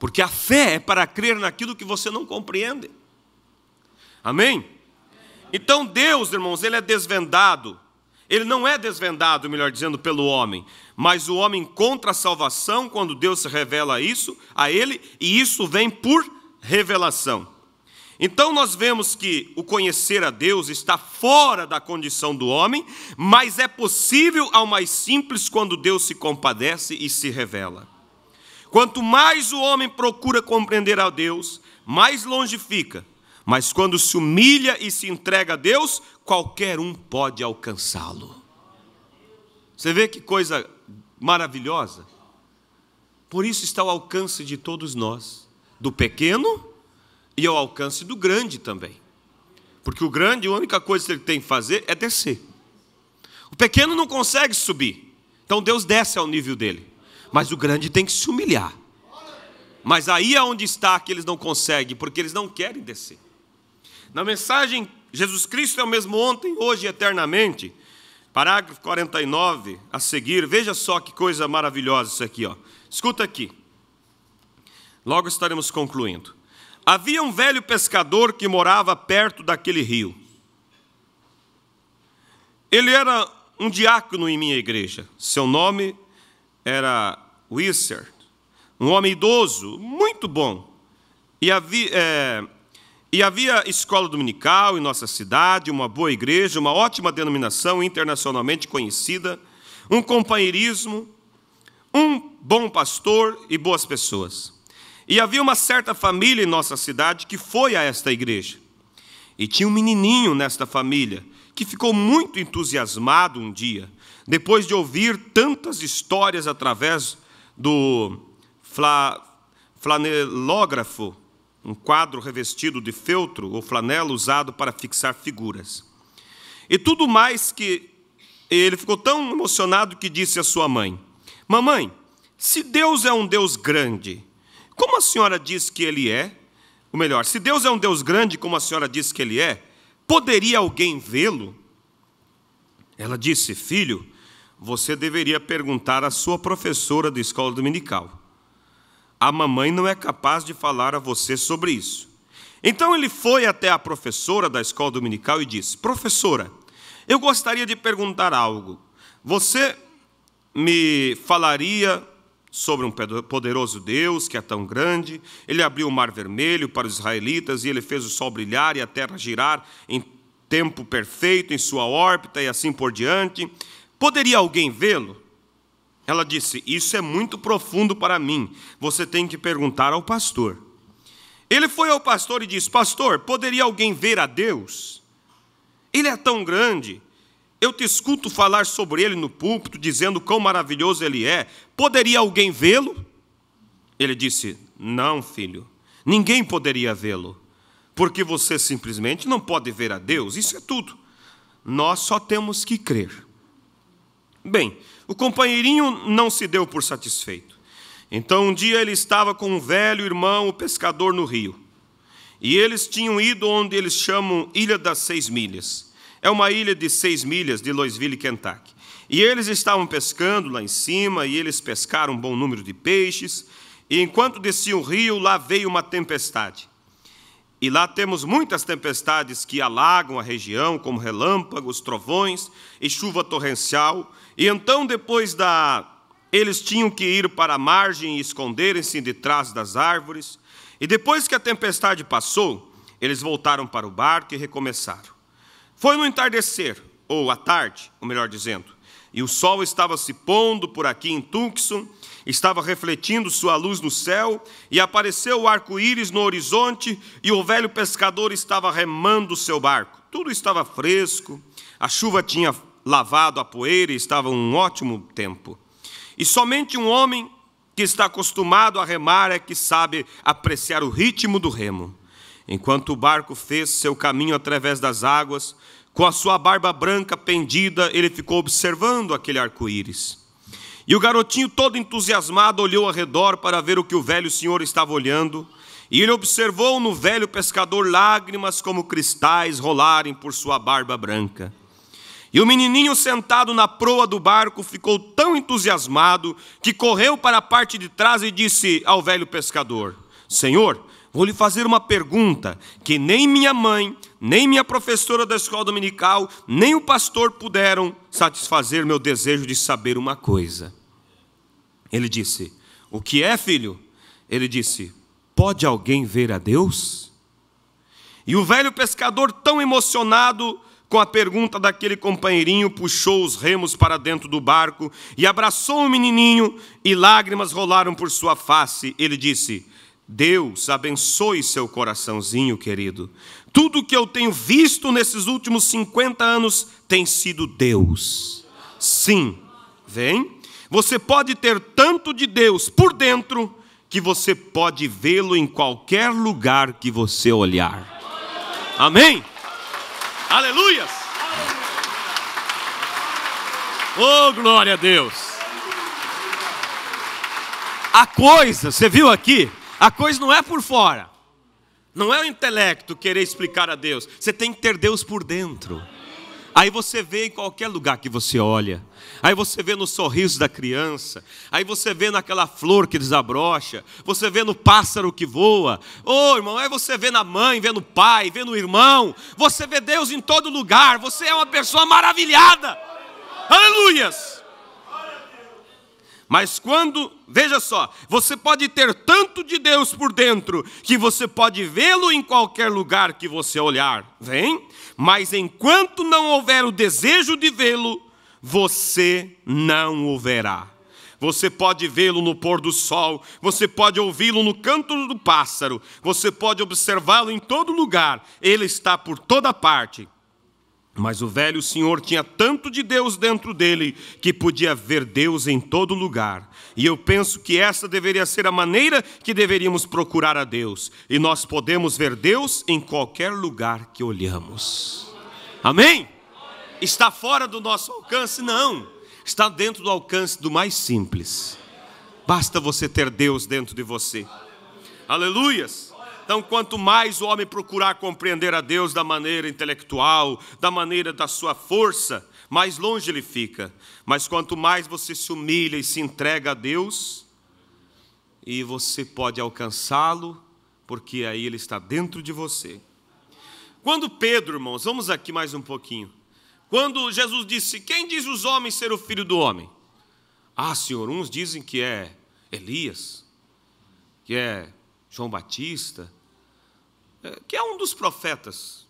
Porque a fé é para crer naquilo que você não compreende. Amém? Então Deus, irmãos, ele é desvendado. Ele não é desvendado, melhor dizendo, pelo homem, mas o homem encontra a salvação quando Deus se revela isso a ele, e isso vem por revelação. Então nós vemos que o conhecer a Deus está fora da condição do homem, mas é possível ao mais simples quando Deus se compadece e se revela. Quanto mais o homem procura compreender a Deus, mais longe fica mas quando se humilha e se entrega a Deus, qualquer um pode alcançá-lo. Você vê que coisa maravilhosa? Por isso está ao alcance de todos nós, do pequeno e ao alcance do grande também. Porque o grande, a única coisa que ele tem que fazer é descer. O pequeno não consegue subir, então Deus desce ao nível dele. Mas o grande tem que se humilhar. Mas aí é onde está que eles não conseguem, porque eles não querem descer. Na mensagem Jesus Cristo é o mesmo ontem, hoje e eternamente, parágrafo 49 a seguir, veja só que coisa maravilhosa isso aqui, ó. escuta aqui, logo estaremos concluindo. Havia um velho pescador que morava perto daquele rio. Ele era um diácono em minha igreja. Seu nome era Wissert, um homem idoso, muito bom. E havia, é, e havia escola dominical em nossa cidade, uma boa igreja, uma ótima denominação internacionalmente conhecida, um companheirismo, um bom pastor e boas pessoas. E havia uma certa família em nossa cidade que foi a esta igreja. E tinha um menininho nesta família que ficou muito entusiasmado um dia, depois de ouvir tantas histórias através do fla, flanelógrafo um quadro revestido de feltro ou flanela usado para fixar figuras. E tudo mais que ele ficou tão emocionado que disse à sua mãe: Mamãe, se Deus é um Deus grande, como a senhora diz que ele é? Ou melhor, se Deus é um Deus grande, como a senhora diz que ele é, poderia alguém vê-lo? Ela disse: Filho, você deveria perguntar à sua professora de escola dominical. A mamãe não é capaz de falar a você sobre isso. Então ele foi até a professora da escola dominical e disse: Professora, eu gostaria de perguntar algo. Você me falaria sobre um poderoso Deus que é tão grande? Ele abriu o mar vermelho para os israelitas e ele fez o sol brilhar e a terra girar em tempo perfeito, em sua órbita e assim por diante. Poderia alguém vê-lo? Ela disse: Isso é muito profundo para mim. Você tem que perguntar ao pastor. Ele foi ao pastor e disse: Pastor, poderia alguém ver a Deus? Ele é tão grande. Eu te escuto falar sobre ele no púlpito, dizendo quão maravilhoso ele é. Poderia alguém vê-lo? Ele disse: Não, filho. Ninguém poderia vê-lo, porque você simplesmente não pode ver a Deus. Isso é tudo. Nós só temos que crer. Bem, o companheirinho não se deu por satisfeito. Então um dia ele estava com um velho irmão, o pescador, no rio. E eles tinham ido onde eles chamam Ilha das Seis Milhas. É uma ilha de seis milhas de Louisville, Kentucky. E eles estavam pescando lá em cima, e eles pescaram um bom número de peixes. E enquanto descia o rio, lá veio uma tempestade. E lá temos muitas tempestades que alagam a região, como relâmpagos, trovões e chuva torrencial. E então, depois da. Eles tinham que ir para a margem e esconderem-se detrás das árvores. E depois que a tempestade passou, eles voltaram para o barco e recomeçaram. Foi no entardecer, ou à tarde, o melhor dizendo, e o sol estava se pondo por aqui em Tucson, estava refletindo sua luz no céu, e apareceu o arco-íris no horizonte, e o velho pescador estava remando seu barco. Tudo estava fresco, a chuva tinha lavado a poeira e estava um ótimo tempo. E somente um homem que está acostumado a remar é que sabe apreciar o ritmo do remo. Enquanto o barco fez seu caminho através das águas, com a sua barba branca pendida, ele ficou observando aquele arco-íris. E o garotinho, todo entusiasmado, olhou ao redor para ver o que o velho senhor estava olhando. E ele observou no velho pescador lágrimas como cristais rolarem por sua barba branca. E o menininho sentado na proa do barco ficou tão entusiasmado que correu para a parte de trás e disse ao velho pescador: Senhor, vou lhe fazer uma pergunta que nem minha mãe, nem minha professora da escola dominical, nem o pastor puderam satisfazer meu desejo de saber uma coisa. Ele disse: O que é, filho? Ele disse: Pode alguém ver a Deus? E o velho pescador, tão emocionado, com a pergunta daquele companheirinho, puxou os remos para dentro do barco e abraçou o menininho, e lágrimas rolaram por sua face. Ele disse: Deus abençoe seu coraçãozinho, querido. Tudo que eu tenho visto nesses últimos 50 anos tem sido Deus. Sim, vem. Você pode ter tanto de Deus por dentro que você pode vê-lo em qualquer lugar que você olhar. Amém? Aleluias! Oh, glória a Deus! A coisa, você viu aqui? A coisa não é por fora. Não é o intelecto querer explicar a Deus. Você tem que ter Deus por dentro. Aí você vê em qualquer lugar que você olha. Aí você vê no sorriso da criança. Aí você vê naquela flor que desabrocha. Você vê no pássaro que voa. Ô oh, irmão, aí você vê na mãe, vê no pai, vê no irmão. Você vê Deus em todo lugar. Você é uma pessoa maravilhada. Aleluias! Mas quando, veja só, você pode ter tanto de Deus por dentro que você pode vê-lo em qualquer lugar que você olhar, vem? Mas enquanto não houver o desejo de vê-lo, você não o verá. Você pode vê-lo no pôr do sol, você pode ouvi-lo no canto do pássaro, você pode observá-lo em todo lugar, ele está por toda parte mas o velho senhor tinha tanto de Deus dentro dele que podia ver Deus em todo lugar. E eu penso que essa deveria ser a maneira que deveríamos procurar a Deus. E nós podemos ver Deus em qualquer lugar que olhamos. Amém? Está fora do nosso alcance? Não. Está dentro do alcance do mais simples. Basta você ter Deus dentro de você. Aleluias. Então, quanto mais o homem procurar compreender a Deus da maneira intelectual, da maneira da sua força, mais longe ele fica. Mas quanto mais você se humilha e se entrega a Deus, e você pode alcançá-lo, porque aí ele está dentro de você. Quando Pedro, irmãos, vamos aqui mais um pouquinho. Quando Jesus disse: Quem diz os homens ser o filho do homem? Ah, Senhor, uns dizem que é Elias, que é João Batista, que é um dos profetas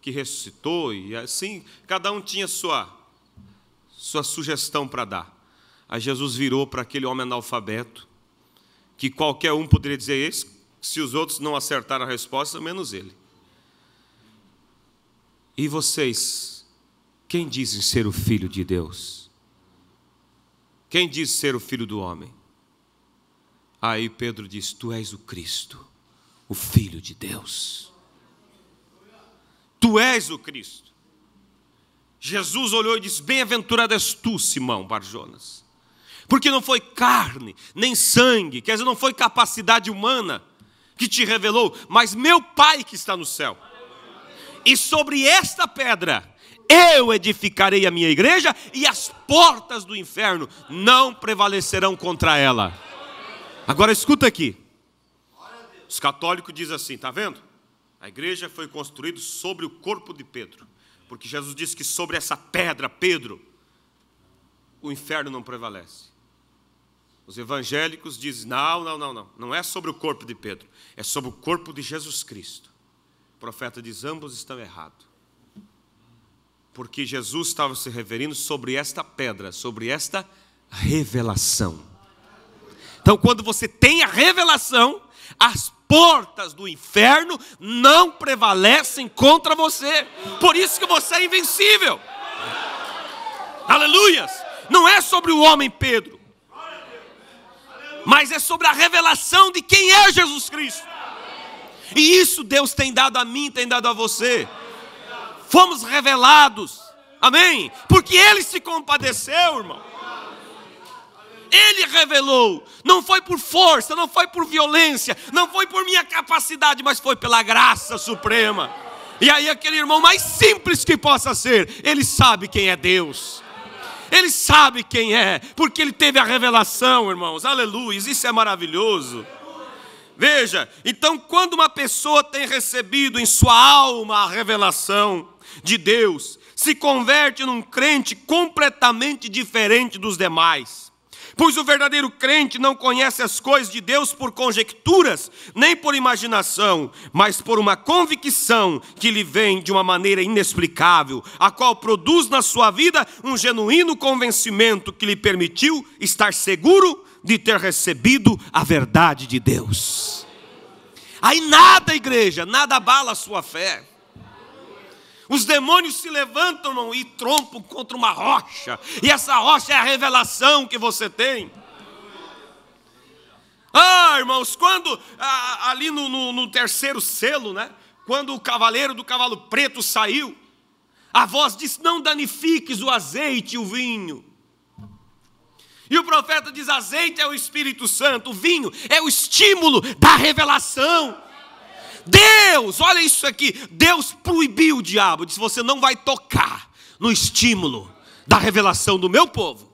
que ressuscitou, e assim cada um tinha sua, sua sugestão para dar. Aí Jesus virou para aquele homem analfabeto, que qualquer um poderia dizer esse, se os outros não acertaram a resposta, menos ele. E vocês, quem dizem ser o filho de Deus? Quem diz ser o filho do homem? Aí Pedro diz: Tu és o Cristo o Filho de Deus. Tu és o Cristo. Jesus olhou e disse: Bem-aventurado és tu, Simão Barjonas. Porque não foi carne, nem sangue, quer dizer, não foi capacidade humana que te revelou, mas meu Pai que está no céu. E sobre esta pedra eu edificarei a minha igreja e as portas do inferno não prevalecerão contra ela. Agora escuta aqui. Os católicos dizem assim, tá vendo? A igreja foi construída sobre o corpo de Pedro, porque Jesus disse que sobre essa pedra, Pedro, o inferno não prevalece. Os evangélicos dizem: não, não, não, não, não é sobre o corpo de Pedro, é sobre o corpo de Jesus Cristo. O profeta diz: ambos estão errados. Porque Jesus estava se referindo sobre esta pedra, sobre esta revelação. Então, quando você tem a revelação, as portas do inferno não prevalecem contra você. Por isso que você é invencível. Aleluias! Não é sobre o homem Pedro, mas é sobre a revelação de quem é Jesus Cristo. E isso Deus tem dado a mim, tem dado a você. Fomos revelados. Amém? Porque ele se compadeceu, irmão. Ele revelou. Não foi por força, não foi por violência, não foi por minha capacidade, mas foi pela graça suprema. E aí, aquele irmão mais simples que possa ser, ele sabe quem é Deus. Ele sabe quem é, porque ele teve a revelação, irmãos. Aleluia, isso é maravilhoso. Veja, então quando uma pessoa tem recebido em sua alma a revelação de Deus, se converte num crente completamente diferente dos demais. Pois o verdadeiro crente não conhece as coisas de Deus por conjecturas, nem por imaginação, mas por uma convicção que lhe vem de uma maneira inexplicável, a qual produz na sua vida um genuíno convencimento que lhe permitiu estar seguro de ter recebido a verdade de Deus. Aí nada, igreja, nada abala a sua fé. Os demônios se levantam e trompam contra uma rocha, e essa rocha é a revelação que você tem. Ah, irmãos, quando ali no, no, no terceiro selo, né? Quando o cavaleiro do cavalo preto saiu, a voz disse: Não danifiques o azeite e o vinho. E o profeta diz: Azeite é o Espírito Santo, o vinho é o estímulo da revelação. Deus, olha isso aqui. Deus proibiu o diabo, disse: Você não vai tocar no estímulo da revelação do meu povo.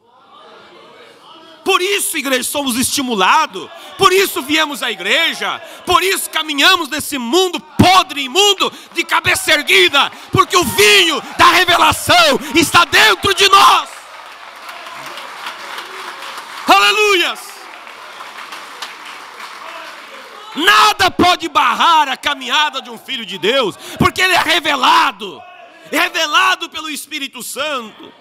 Por isso, igreja, somos estimulados. Por isso viemos à igreja. Por isso caminhamos nesse mundo podre, imundo, de cabeça erguida. Porque o vinho da revelação está dentro de nós. Aleluias! Nada pode barrar a caminhada de um filho de Deus, porque ele é revelado revelado pelo Espírito Santo.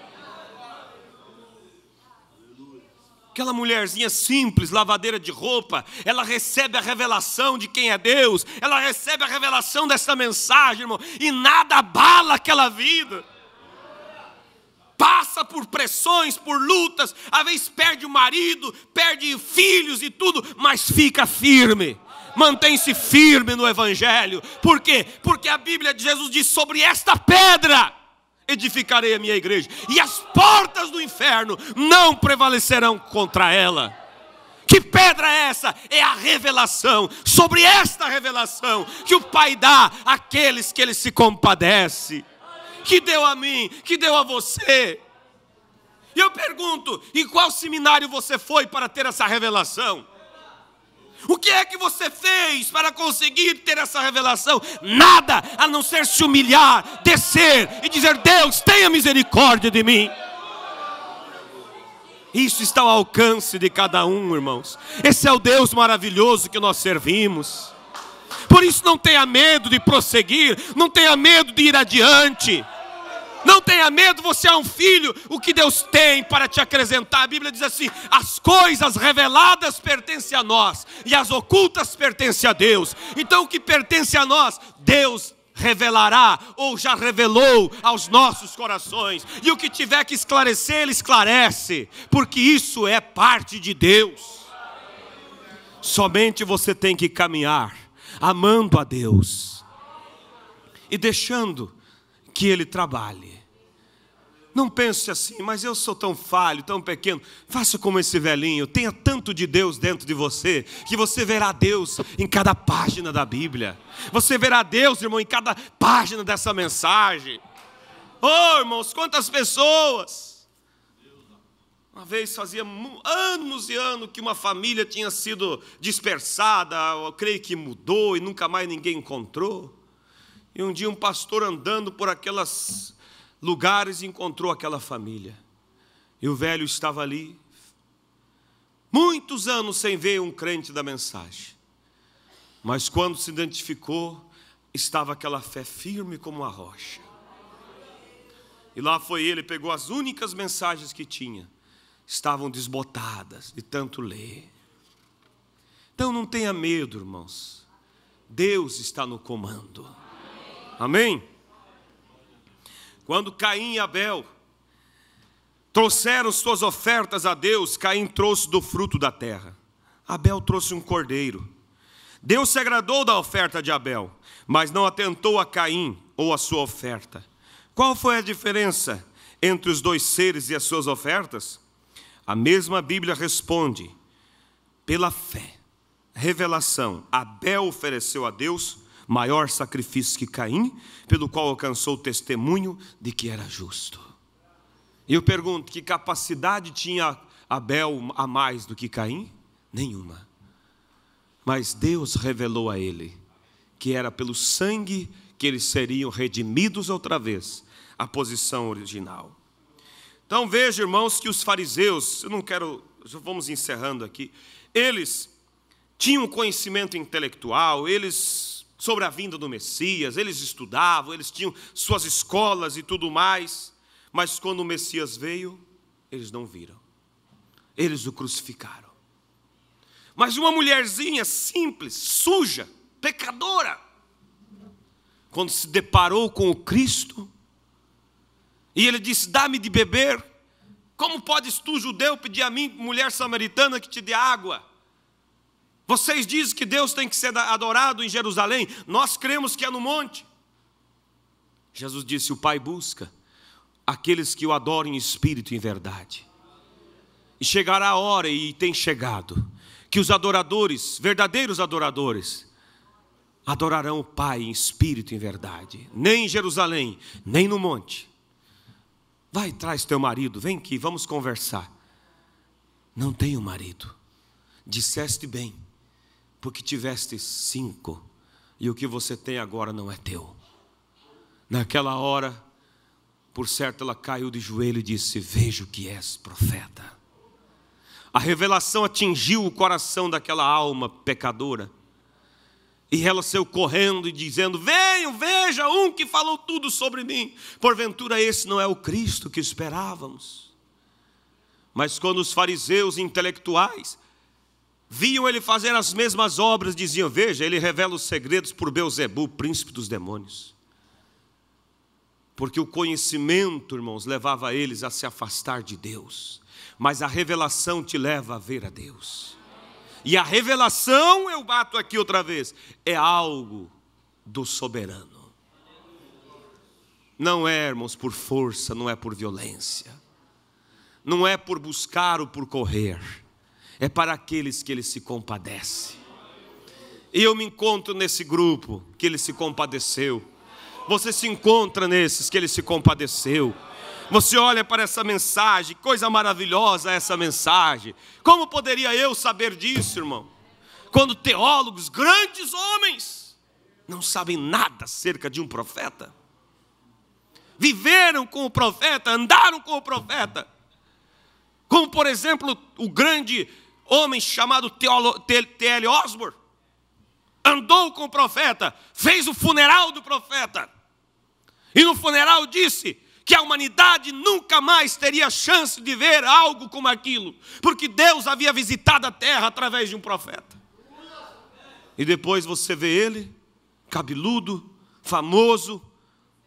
Aquela mulherzinha simples, lavadeira de roupa, ela recebe a revelação de quem é Deus, ela recebe a revelação dessa mensagem, irmão, e nada abala aquela vida passa por pressões, por lutas, às vezes perde o marido, perde filhos e tudo, mas fica firme mantém-se firme no Evangelho. Por quê? Porque a Bíblia de Jesus diz: sobre esta pedra edificarei a minha igreja, e as portas do inferno não prevalecerão contra ela. Que pedra é essa? É a revelação. Sobre esta revelação que o Pai dá àqueles que ele se compadece, que deu a mim, que deu a você. E eu pergunto: em qual seminário você foi para ter essa revelação? O que é que você fez para conseguir ter essa revelação? Nada a não ser se humilhar, descer e dizer: Deus, tenha misericórdia de mim. Isso está ao alcance de cada um, irmãos. Esse é o Deus maravilhoso que nós servimos. Por isso, não tenha medo de prosseguir, não tenha medo de ir adiante. Não tenha medo, você é um filho. O que Deus tem para te acrescentar? A Bíblia diz assim: as coisas reveladas pertencem a nós e as ocultas pertencem a Deus. Então o que pertence a nós, Deus revelará ou já revelou aos nossos corações. E o que tiver que esclarecer, ele esclarece, porque isso é parte de Deus. Somente você tem que caminhar amando a Deus e deixando que ele trabalhe. Não pense assim, mas eu sou tão falho, tão pequeno. Faça como esse velhinho, tenha tanto de Deus dentro de você, que você verá Deus em cada página da Bíblia. Você verá Deus, irmão, em cada página dessa mensagem. Oh, irmãos, quantas pessoas! Uma vez fazia anos e anos que uma família tinha sido dispersada, eu creio que mudou e nunca mais ninguém encontrou. E um dia um pastor andando por aquelas lugares encontrou aquela família. E o velho estava ali, muitos anos sem ver um crente da mensagem. Mas quando se identificou, estava aquela fé firme como a rocha. E lá foi ele, pegou as únicas mensagens que tinha. Estavam desbotadas de tanto ler. Então não tenha medo, irmãos. Deus está no comando. Amém? Amém? Quando Caim e Abel trouxeram suas ofertas a Deus, Caim trouxe do fruto da terra. Abel trouxe um cordeiro. Deus se agradou da oferta de Abel, mas não atentou a Caim ou a sua oferta. Qual foi a diferença entre os dois seres e as suas ofertas? A mesma Bíblia responde: pela fé, revelação, Abel ofereceu a Deus maior sacrifício que Caim, pelo qual alcançou o testemunho de que era justo. E eu pergunto: que capacidade tinha Abel a mais do que Caim? Nenhuma. Mas Deus revelou a ele que era pelo sangue que eles seriam redimidos outra vez, a posição original. Então veja, irmãos, que os fariseus, eu não quero, já vamos encerrando aqui, eles tinham conhecimento intelectual, eles sobre a vinda do Messias, eles estudavam, eles tinham suas escolas e tudo mais, mas quando o Messias veio, eles não viram. Eles o crucificaram. Mas uma mulherzinha simples, suja, pecadora, quando se deparou com o Cristo, e ele disse: Dá-me de beber. Como podes tu, judeu, pedir a mim, mulher samaritana, que te dê água? Vocês dizem que Deus tem que ser adorado em Jerusalém, nós cremos que é no monte. Jesus disse: O Pai busca aqueles que o adoram em espírito e em verdade. E chegará a hora, e tem chegado, que os adoradores, verdadeiros adoradores, adorarão o Pai em espírito e em verdade, nem em Jerusalém, nem no monte. Vai, traz teu marido, vem aqui, vamos conversar. Não tenho marido. Disseste bem porque tiveste cinco, e o que você tem agora não é teu. Naquela hora, por certo, ela caiu de joelho e disse: Vejo que és profeta. A revelação atingiu o coração daquela alma pecadora. E ela saiu correndo e dizendo: venho, veja um que falou tudo sobre mim. Porventura, esse não é o Cristo que esperávamos. Mas quando os fariseus intelectuais viam ele fazer as mesmas obras, diziam: Veja, ele revela os segredos por Beuzebu, príncipe dos demônios. Porque o conhecimento, irmãos, levava eles a se afastar de Deus, mas a revelação te leva a ver a Deus. E a revelação, eu bato aqui outra vez, é algo do soberano. Não é, irmãos, por força, não é por violência, não é por buscar ou por correr é para aqueles que ele se compadece. E eu me encontro nesse grupo que ele se compadeceu. Você se encontra nesses que ele se compadeceu. Você olha para essa mensagem, coisa maravilhosa essa mensagem. Como poderia eu saber disso, irmão? Quando teólogos, grandes homens, não sabem nada acerca de um profeta, viveram com o profeta, andaram com o profeta, como por exemplo o grande homem chamado T.L. Osborne, andou com o profeta, fez o funeral do profeta, e no funeral disse que a humanidade nunca mais teria chance de ver algo como aquilo, porque Deus havia visitado a terra através de um profeta. E depois você vê ele, cabeludo, famoso,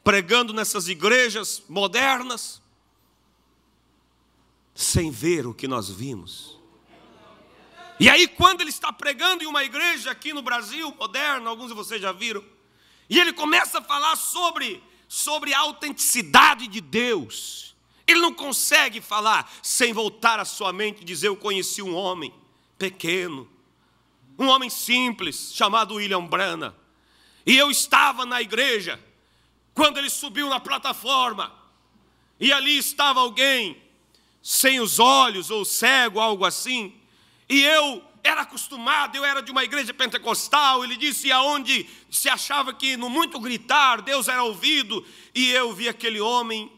pregando nessas igrejas modernas, sem ver o que nós vimos. E aí, quando ele está pregando em uma igreja aqui no Brasil, moderna, alguns de vocês já viram, e ele começa a falar sobre, sobre a autenticidade de Deus, ele não consegue falar sem voltar à sua mente e dizer: Eu conheci um homem pequeno, um homem simples, chamado William Brana, e eu estava na igreja quando ele subiu na plataforma, e ali estava alguém sem os olhos ou cego, algo assim e eu era acostumado, eu era de uma igreja pentecostal, ele disse aonde se achava que no muito gritar Deus era ouvido, e eu vi aquele homem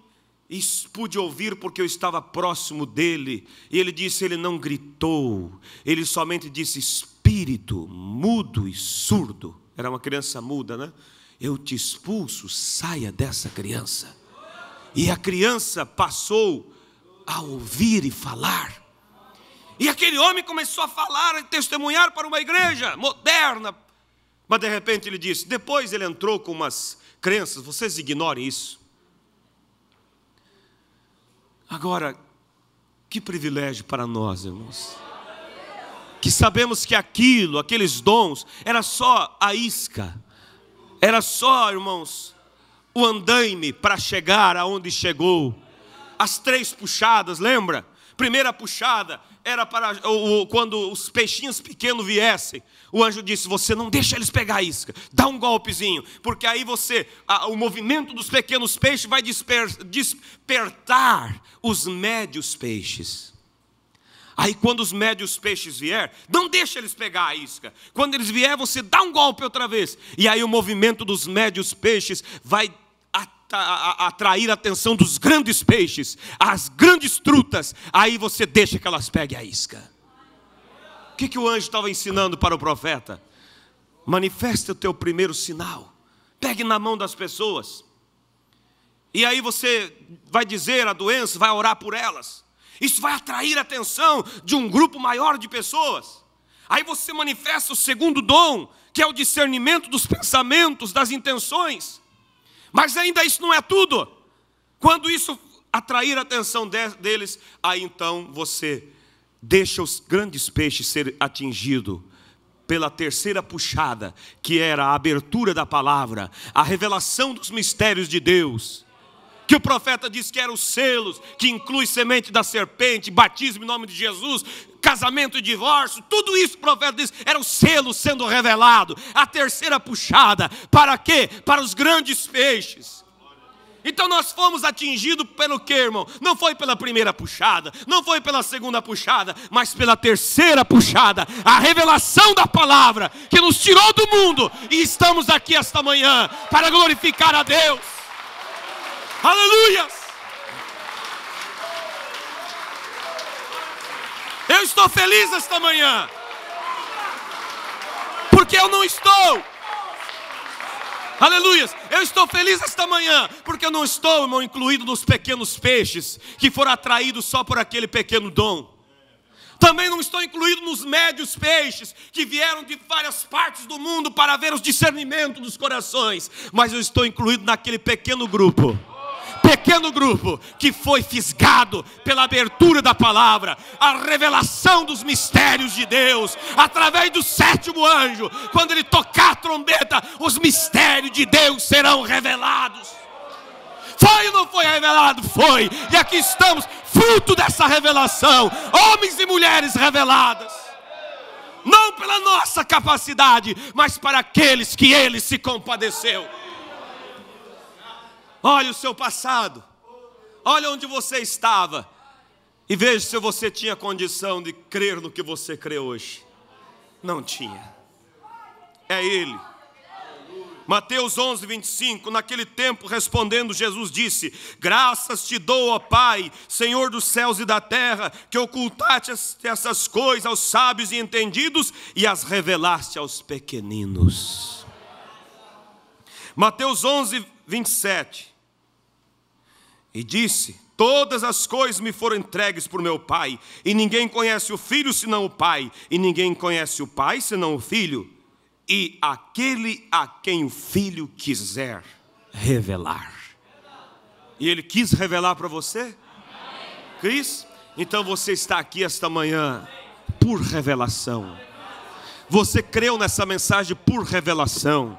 e pude ouvir porque eu estava próximo dele. E ele disse, ele não gritou, ele somente disse espírito mudo e surdo. Era uma criança muda, né? Eu te expulso, saia dessa criança. E a criança passou a ouvir e falar. E aquele homem começou a falar e testemunhar para uma igreja moderna. Mas de repente ele disse: depois ele entrou com umas crenças, vocês ignorem isso. Agora, que privilégio para nós, irmãos. Que sabemos que aquilo, aqueles dons, era só a isca, era só, irmãos, o andaime para chegar aonde chegou. As três puxadas, lembra? Primeira puxada, era para o quando os peixinhos pequenos viessem. O anjo disse: Você não deixa eles pegar a isca, dá um golpezinho, porque aí você, a, o movimento dos pequenos peixes vai desper, despertar os médios peixes. Aí quando os médios peixes vier, não deixa eles pegar a isca. Quando eles vier, você dá um golpe outra vez. E aí o movimento dos médios peixes vai atrair a atenção dos grandes peixes, as grandes trutas, aí você deixa que elas peguem a isca. O que, que o anjo estava ensinando para o profeta? Manifesta o teu primeiro sinal, pegue na mão das pessoas, e aí você vai dizer a doença, vai orar por elas. Isso vai atrair a atenção de um grupo maior de pessoas. Aí você manifesta o segundo dom, que é o discernimento dos pensamentos, das intenções. Mas ainda isso não é tudo. Quando isso atrair a atenção deles, aí então você deixa os grandes peixes ser atingido pela terceira puxada, que era a abertura da palavra, a revelação dos mistérios de Deus que o profeta diz que eram os selos, que inclui semente da serpente, batismo em nome de Jesus, casamento e divórcio, tudo isso o profeta diz, era o selo sendo revelado, a terceira puxada, para quê? Para os grandes peixes. Então nós fomos atingidos pelo que, irmão? Não foi pela primeira puxada, não foi pela segunda puxada, mas pela terceira puxada, a revelação da palavra que nos tirou do mundo e estamos aqui esta manhã para glorificar a Deus. Aleluia! Eu estou feliz esta manhã. Porque eu não estou. Aleluias! Eu estou feliz esta manhã, porque eu não estou, irmão, incluído nos pequenos peixes que foram atraídos só por aquele pequeno dom. Também não estou incluído nos médios peixes que vieram de várias partes do mundo para ver os discernimentos dos corações, mas eu estou incluído naquele pequeno grupo pequeno grupo que foi fisgado pela abertura da palavra, a revelação dos mistérios de Deus, através do sétimo anjo, quando ele tocar a trombeta, os mistérios de Deus serão revelados. Foi ou não foi revelado? Foi. E aqui estamos, fruto dessa revelação, homens e mulheres reveladas. Não pela nossa capacidade, mas para aqueles que ele se compadeceu. Olhe o seu passado. Olhe onde você estava. E veja se você tinha condição de crer no que você crê hoje. Não tinha. É Ele. Mateus 11, 25. Naquele tempo, respondendo, Jesus disse: Graças te dou, ó Pai, Senhor dos céus e da terra, que ocultaste essas coisas aos sábios e entendidos e as revelaste aos pequeninos. Mateus 11, 27. E disse: Todas as coisas me foram entregues por meu Pai, e ninguém conhece o Filho senão o Pai, e ninguém conhece o Pai senão o Filho, e aquele a quem o Filho quiser revelar. E ele quis revelar para você? Cris? Então você está aqui esta manhã por revelação. Você creu nessa mensagem por revelação.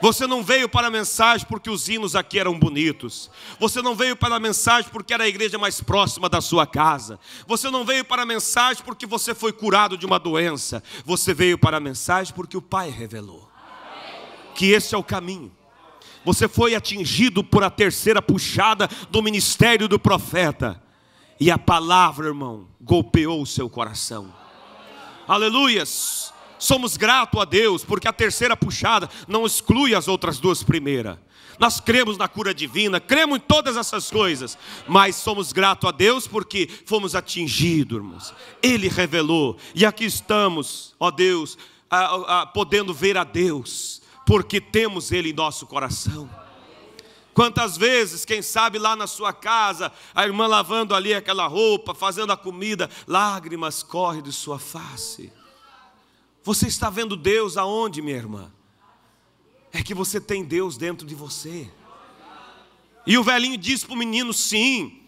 Você não veio para a mensagem porque os hinos aqui eram bonitos. Você não veio para a mensagem porque era a igreja mais próxima da sua casa. Você não veio para a mensagem porque você foi curado de uma doença. Você veio para a mensagem porque o Pai revelou que esse é o caminho. Você foi atingido por a terceira puxada do ministério do profeta. E a palavra, irmão, golpeou o seu coração. Aleluias! somos gratos a Deus, porque a terceira puxada não exclui as outras duas primeiras. Nós cremos na cura divina, cremos em todas essas coisas, mas somos gratos a Deus porque fomos atingidos, irmãos. Ele revelou, e aqui estamos, ó Deus, a, a, podendo ver a Deus, porque temos Ele em nosso coração. Quantas vezes, quem sabe lá na sua casa, a irmã lavando ali aquela roupa, fazendo a comida, lágrimas correm de sua face. Você está vendo Deus aonde, minha irmã? É que você tem Deus dentro de você. E o velhinho diz para o menino: sim,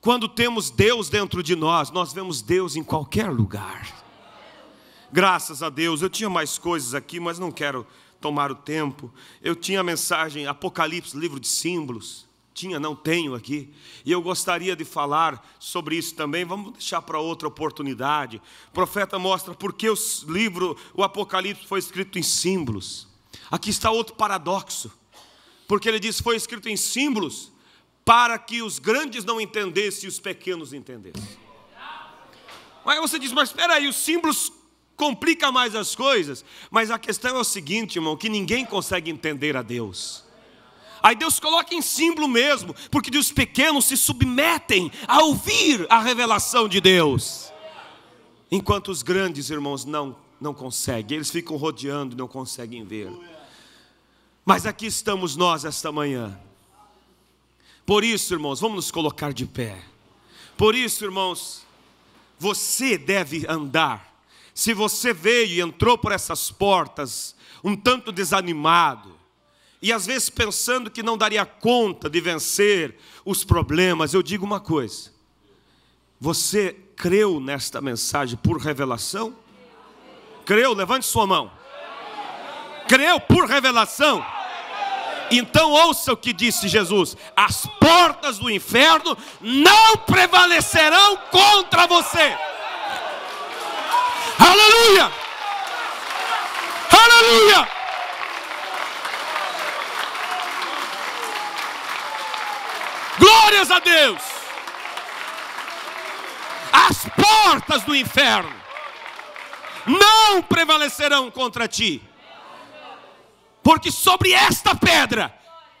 quando temos Deus dentro de nós, nós vemos Deus em qualquer lugar. Graças a Deus, eu tinha mais coisas aqui, mas não quero tomar o tempo. Eu tinha a mensagem Apocalipse, livro de símbolos tinha, não tenho aqui. E eu gostaria de falar sobre isso também, vamos deixar para outra oportunidade. O profeta mostra por que o livro, o Apocalipse, foi escrito em símbolos. Aqui está outro paradoxo, porque ele diz: foi escrito em símbolos para que os grandes não entendessem e os pequenos entendessem. Aí você diz, mas espera aí, os símbolos complicam mais as coisas. Mas a questão é o seguinte, irmão, que ninguém consegue entender a Deus. Aí Deus coloca em símbolo mesmo, porque os pequenos se submetem a ouvir a revelação de Deus. Enquanto os grandes irmãos não não conseguem, eles ficam rodeando e não conseguem ver. Mas aqui estamos nós esta manhã. Por isso, irmãos, vamos nos colocar de pé. Por isso, irmãos, você deve andar. Se você veio e entrou por essas portas um tanto desanimado, e às vezes pensando que não daria conta de vencer os problemas, eu digo uma coisa: você creu nesta mensagem por revelação? Creu? Levante sua mão. Creu por revelação? Então ouça o que disse Jesus: as portas do inferno não prevalecerão contra você. Aleluia! Aleluia! Glórias a Deus! As portas do inferno não prevalecerão contra ti, porque sobre esta pedra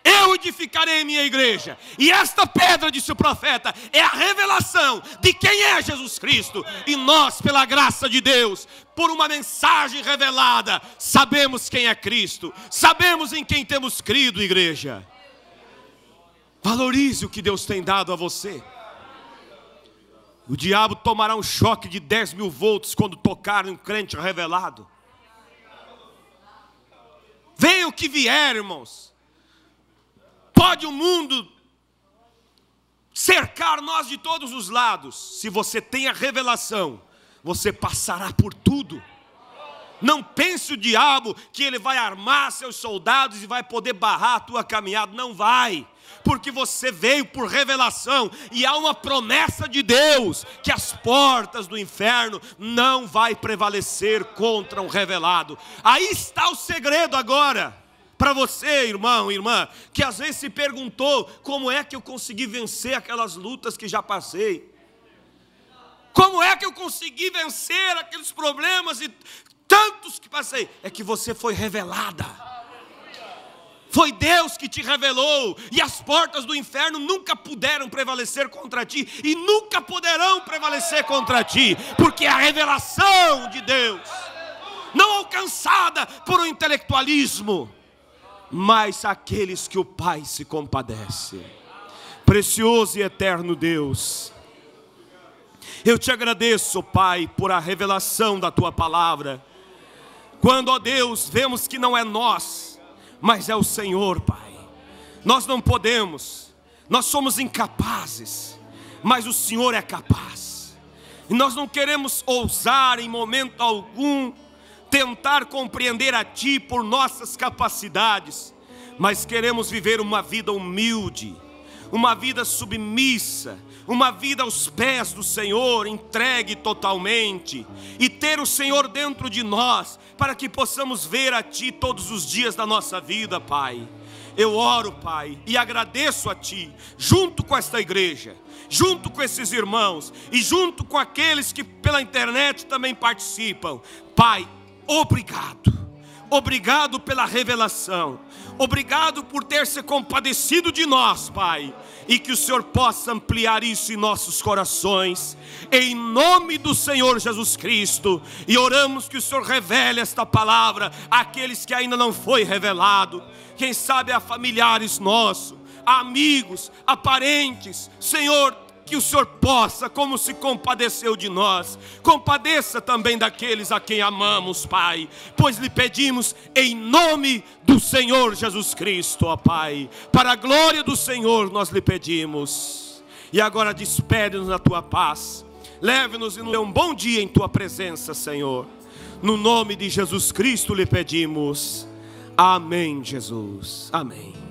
eu edificarei minha igreja, e esta pedra, disse o profeta, é a revelação de quem é Jesus Cristo, e nós, pela graça de Deus, por uma mensagem revelada, sabemos quem é Cristo, sabemos em quem temos crido, igreja. Valorize o que Deus tem dado a você. O diabo tomará um choque de 10 mil volts quando tocar em um crente revelado. Venha o que vier, irmãos. Pode o mundo cercar nós de todos os lados. Se você tem a revelação, você passará por tudo. Não pense o diabo que ele vai armar seus soldados e vai poder barrar a tua caminhada. Não vai porque você veio por revelação e há uma promessa de Deus que as portas do inferno não vai prevalecer contra um revelado. Aí está o segredo agora. Para você, irmão, irmã, que às vezes se perguntou como é que eu consegui vencer aquelas lutas que já passei. Como é que eu consegui vencer aqueles problemas e tantos que passei? É que você foi revelada. Foi Deus que te revelou, e as portas do inferno nunca puderam prevalecer contra ti, e nunca poderão prevalecer contra ti, porque é a revelação de Deus, não alcançada por um intelectualismo, mas aqueles que o Pai se compadece. Precioso e eterno Deus, eu te agradeço, Pai, por a revelação da tua palavra. Quando, ó Deus, vemos que não é nós, mas é o Senhor, Pai. Nós não podemos, nós somos incapazes, mas o Senhor é capaz. E nós não queremos ousar em momento algum tentar compreender a Ti por nossas capacidades, mas queremos viver uma vida humilde, uma vida submissa, uma vida aos pés do Senhor, entregue totalmente, e ter o Senhor dentro de nós, para que possamos ver a Ti todos os dias da nossa vida, Pai. Eu oro, Pai, e agradeço a Ti, junto com esta igreja, junto com esses irmãos e junto com aqueles que pela internet também participam. Pai, obrigado, obrigado pela revelação, Obrigado por ter se compadecido de nós, Pai, e que o Senhor possa ampliar isso em nossos corações, em nome do Senhor Jesus Cristo. E oramos que o Senhor revele esta palavra àqueles que ainda não foi revelado, quem sabe a familiares nossos, a amigos, a parentes. Senhor, que o Senhor possa, como se compadeceu de nós, compadeça também daqueles a quem amamos, Pai, pois lhe pedimos em nome do Senhor Jesus Cristo, ó Pai, para a glória do Senhor nós lhe pedimos, e agora despede-nos na tua paz, leve-nos e nos dê um bom dia em tua presença, Senhor, no nome de Jesus Cristo lhe pedimos, amém, Jesus, amém.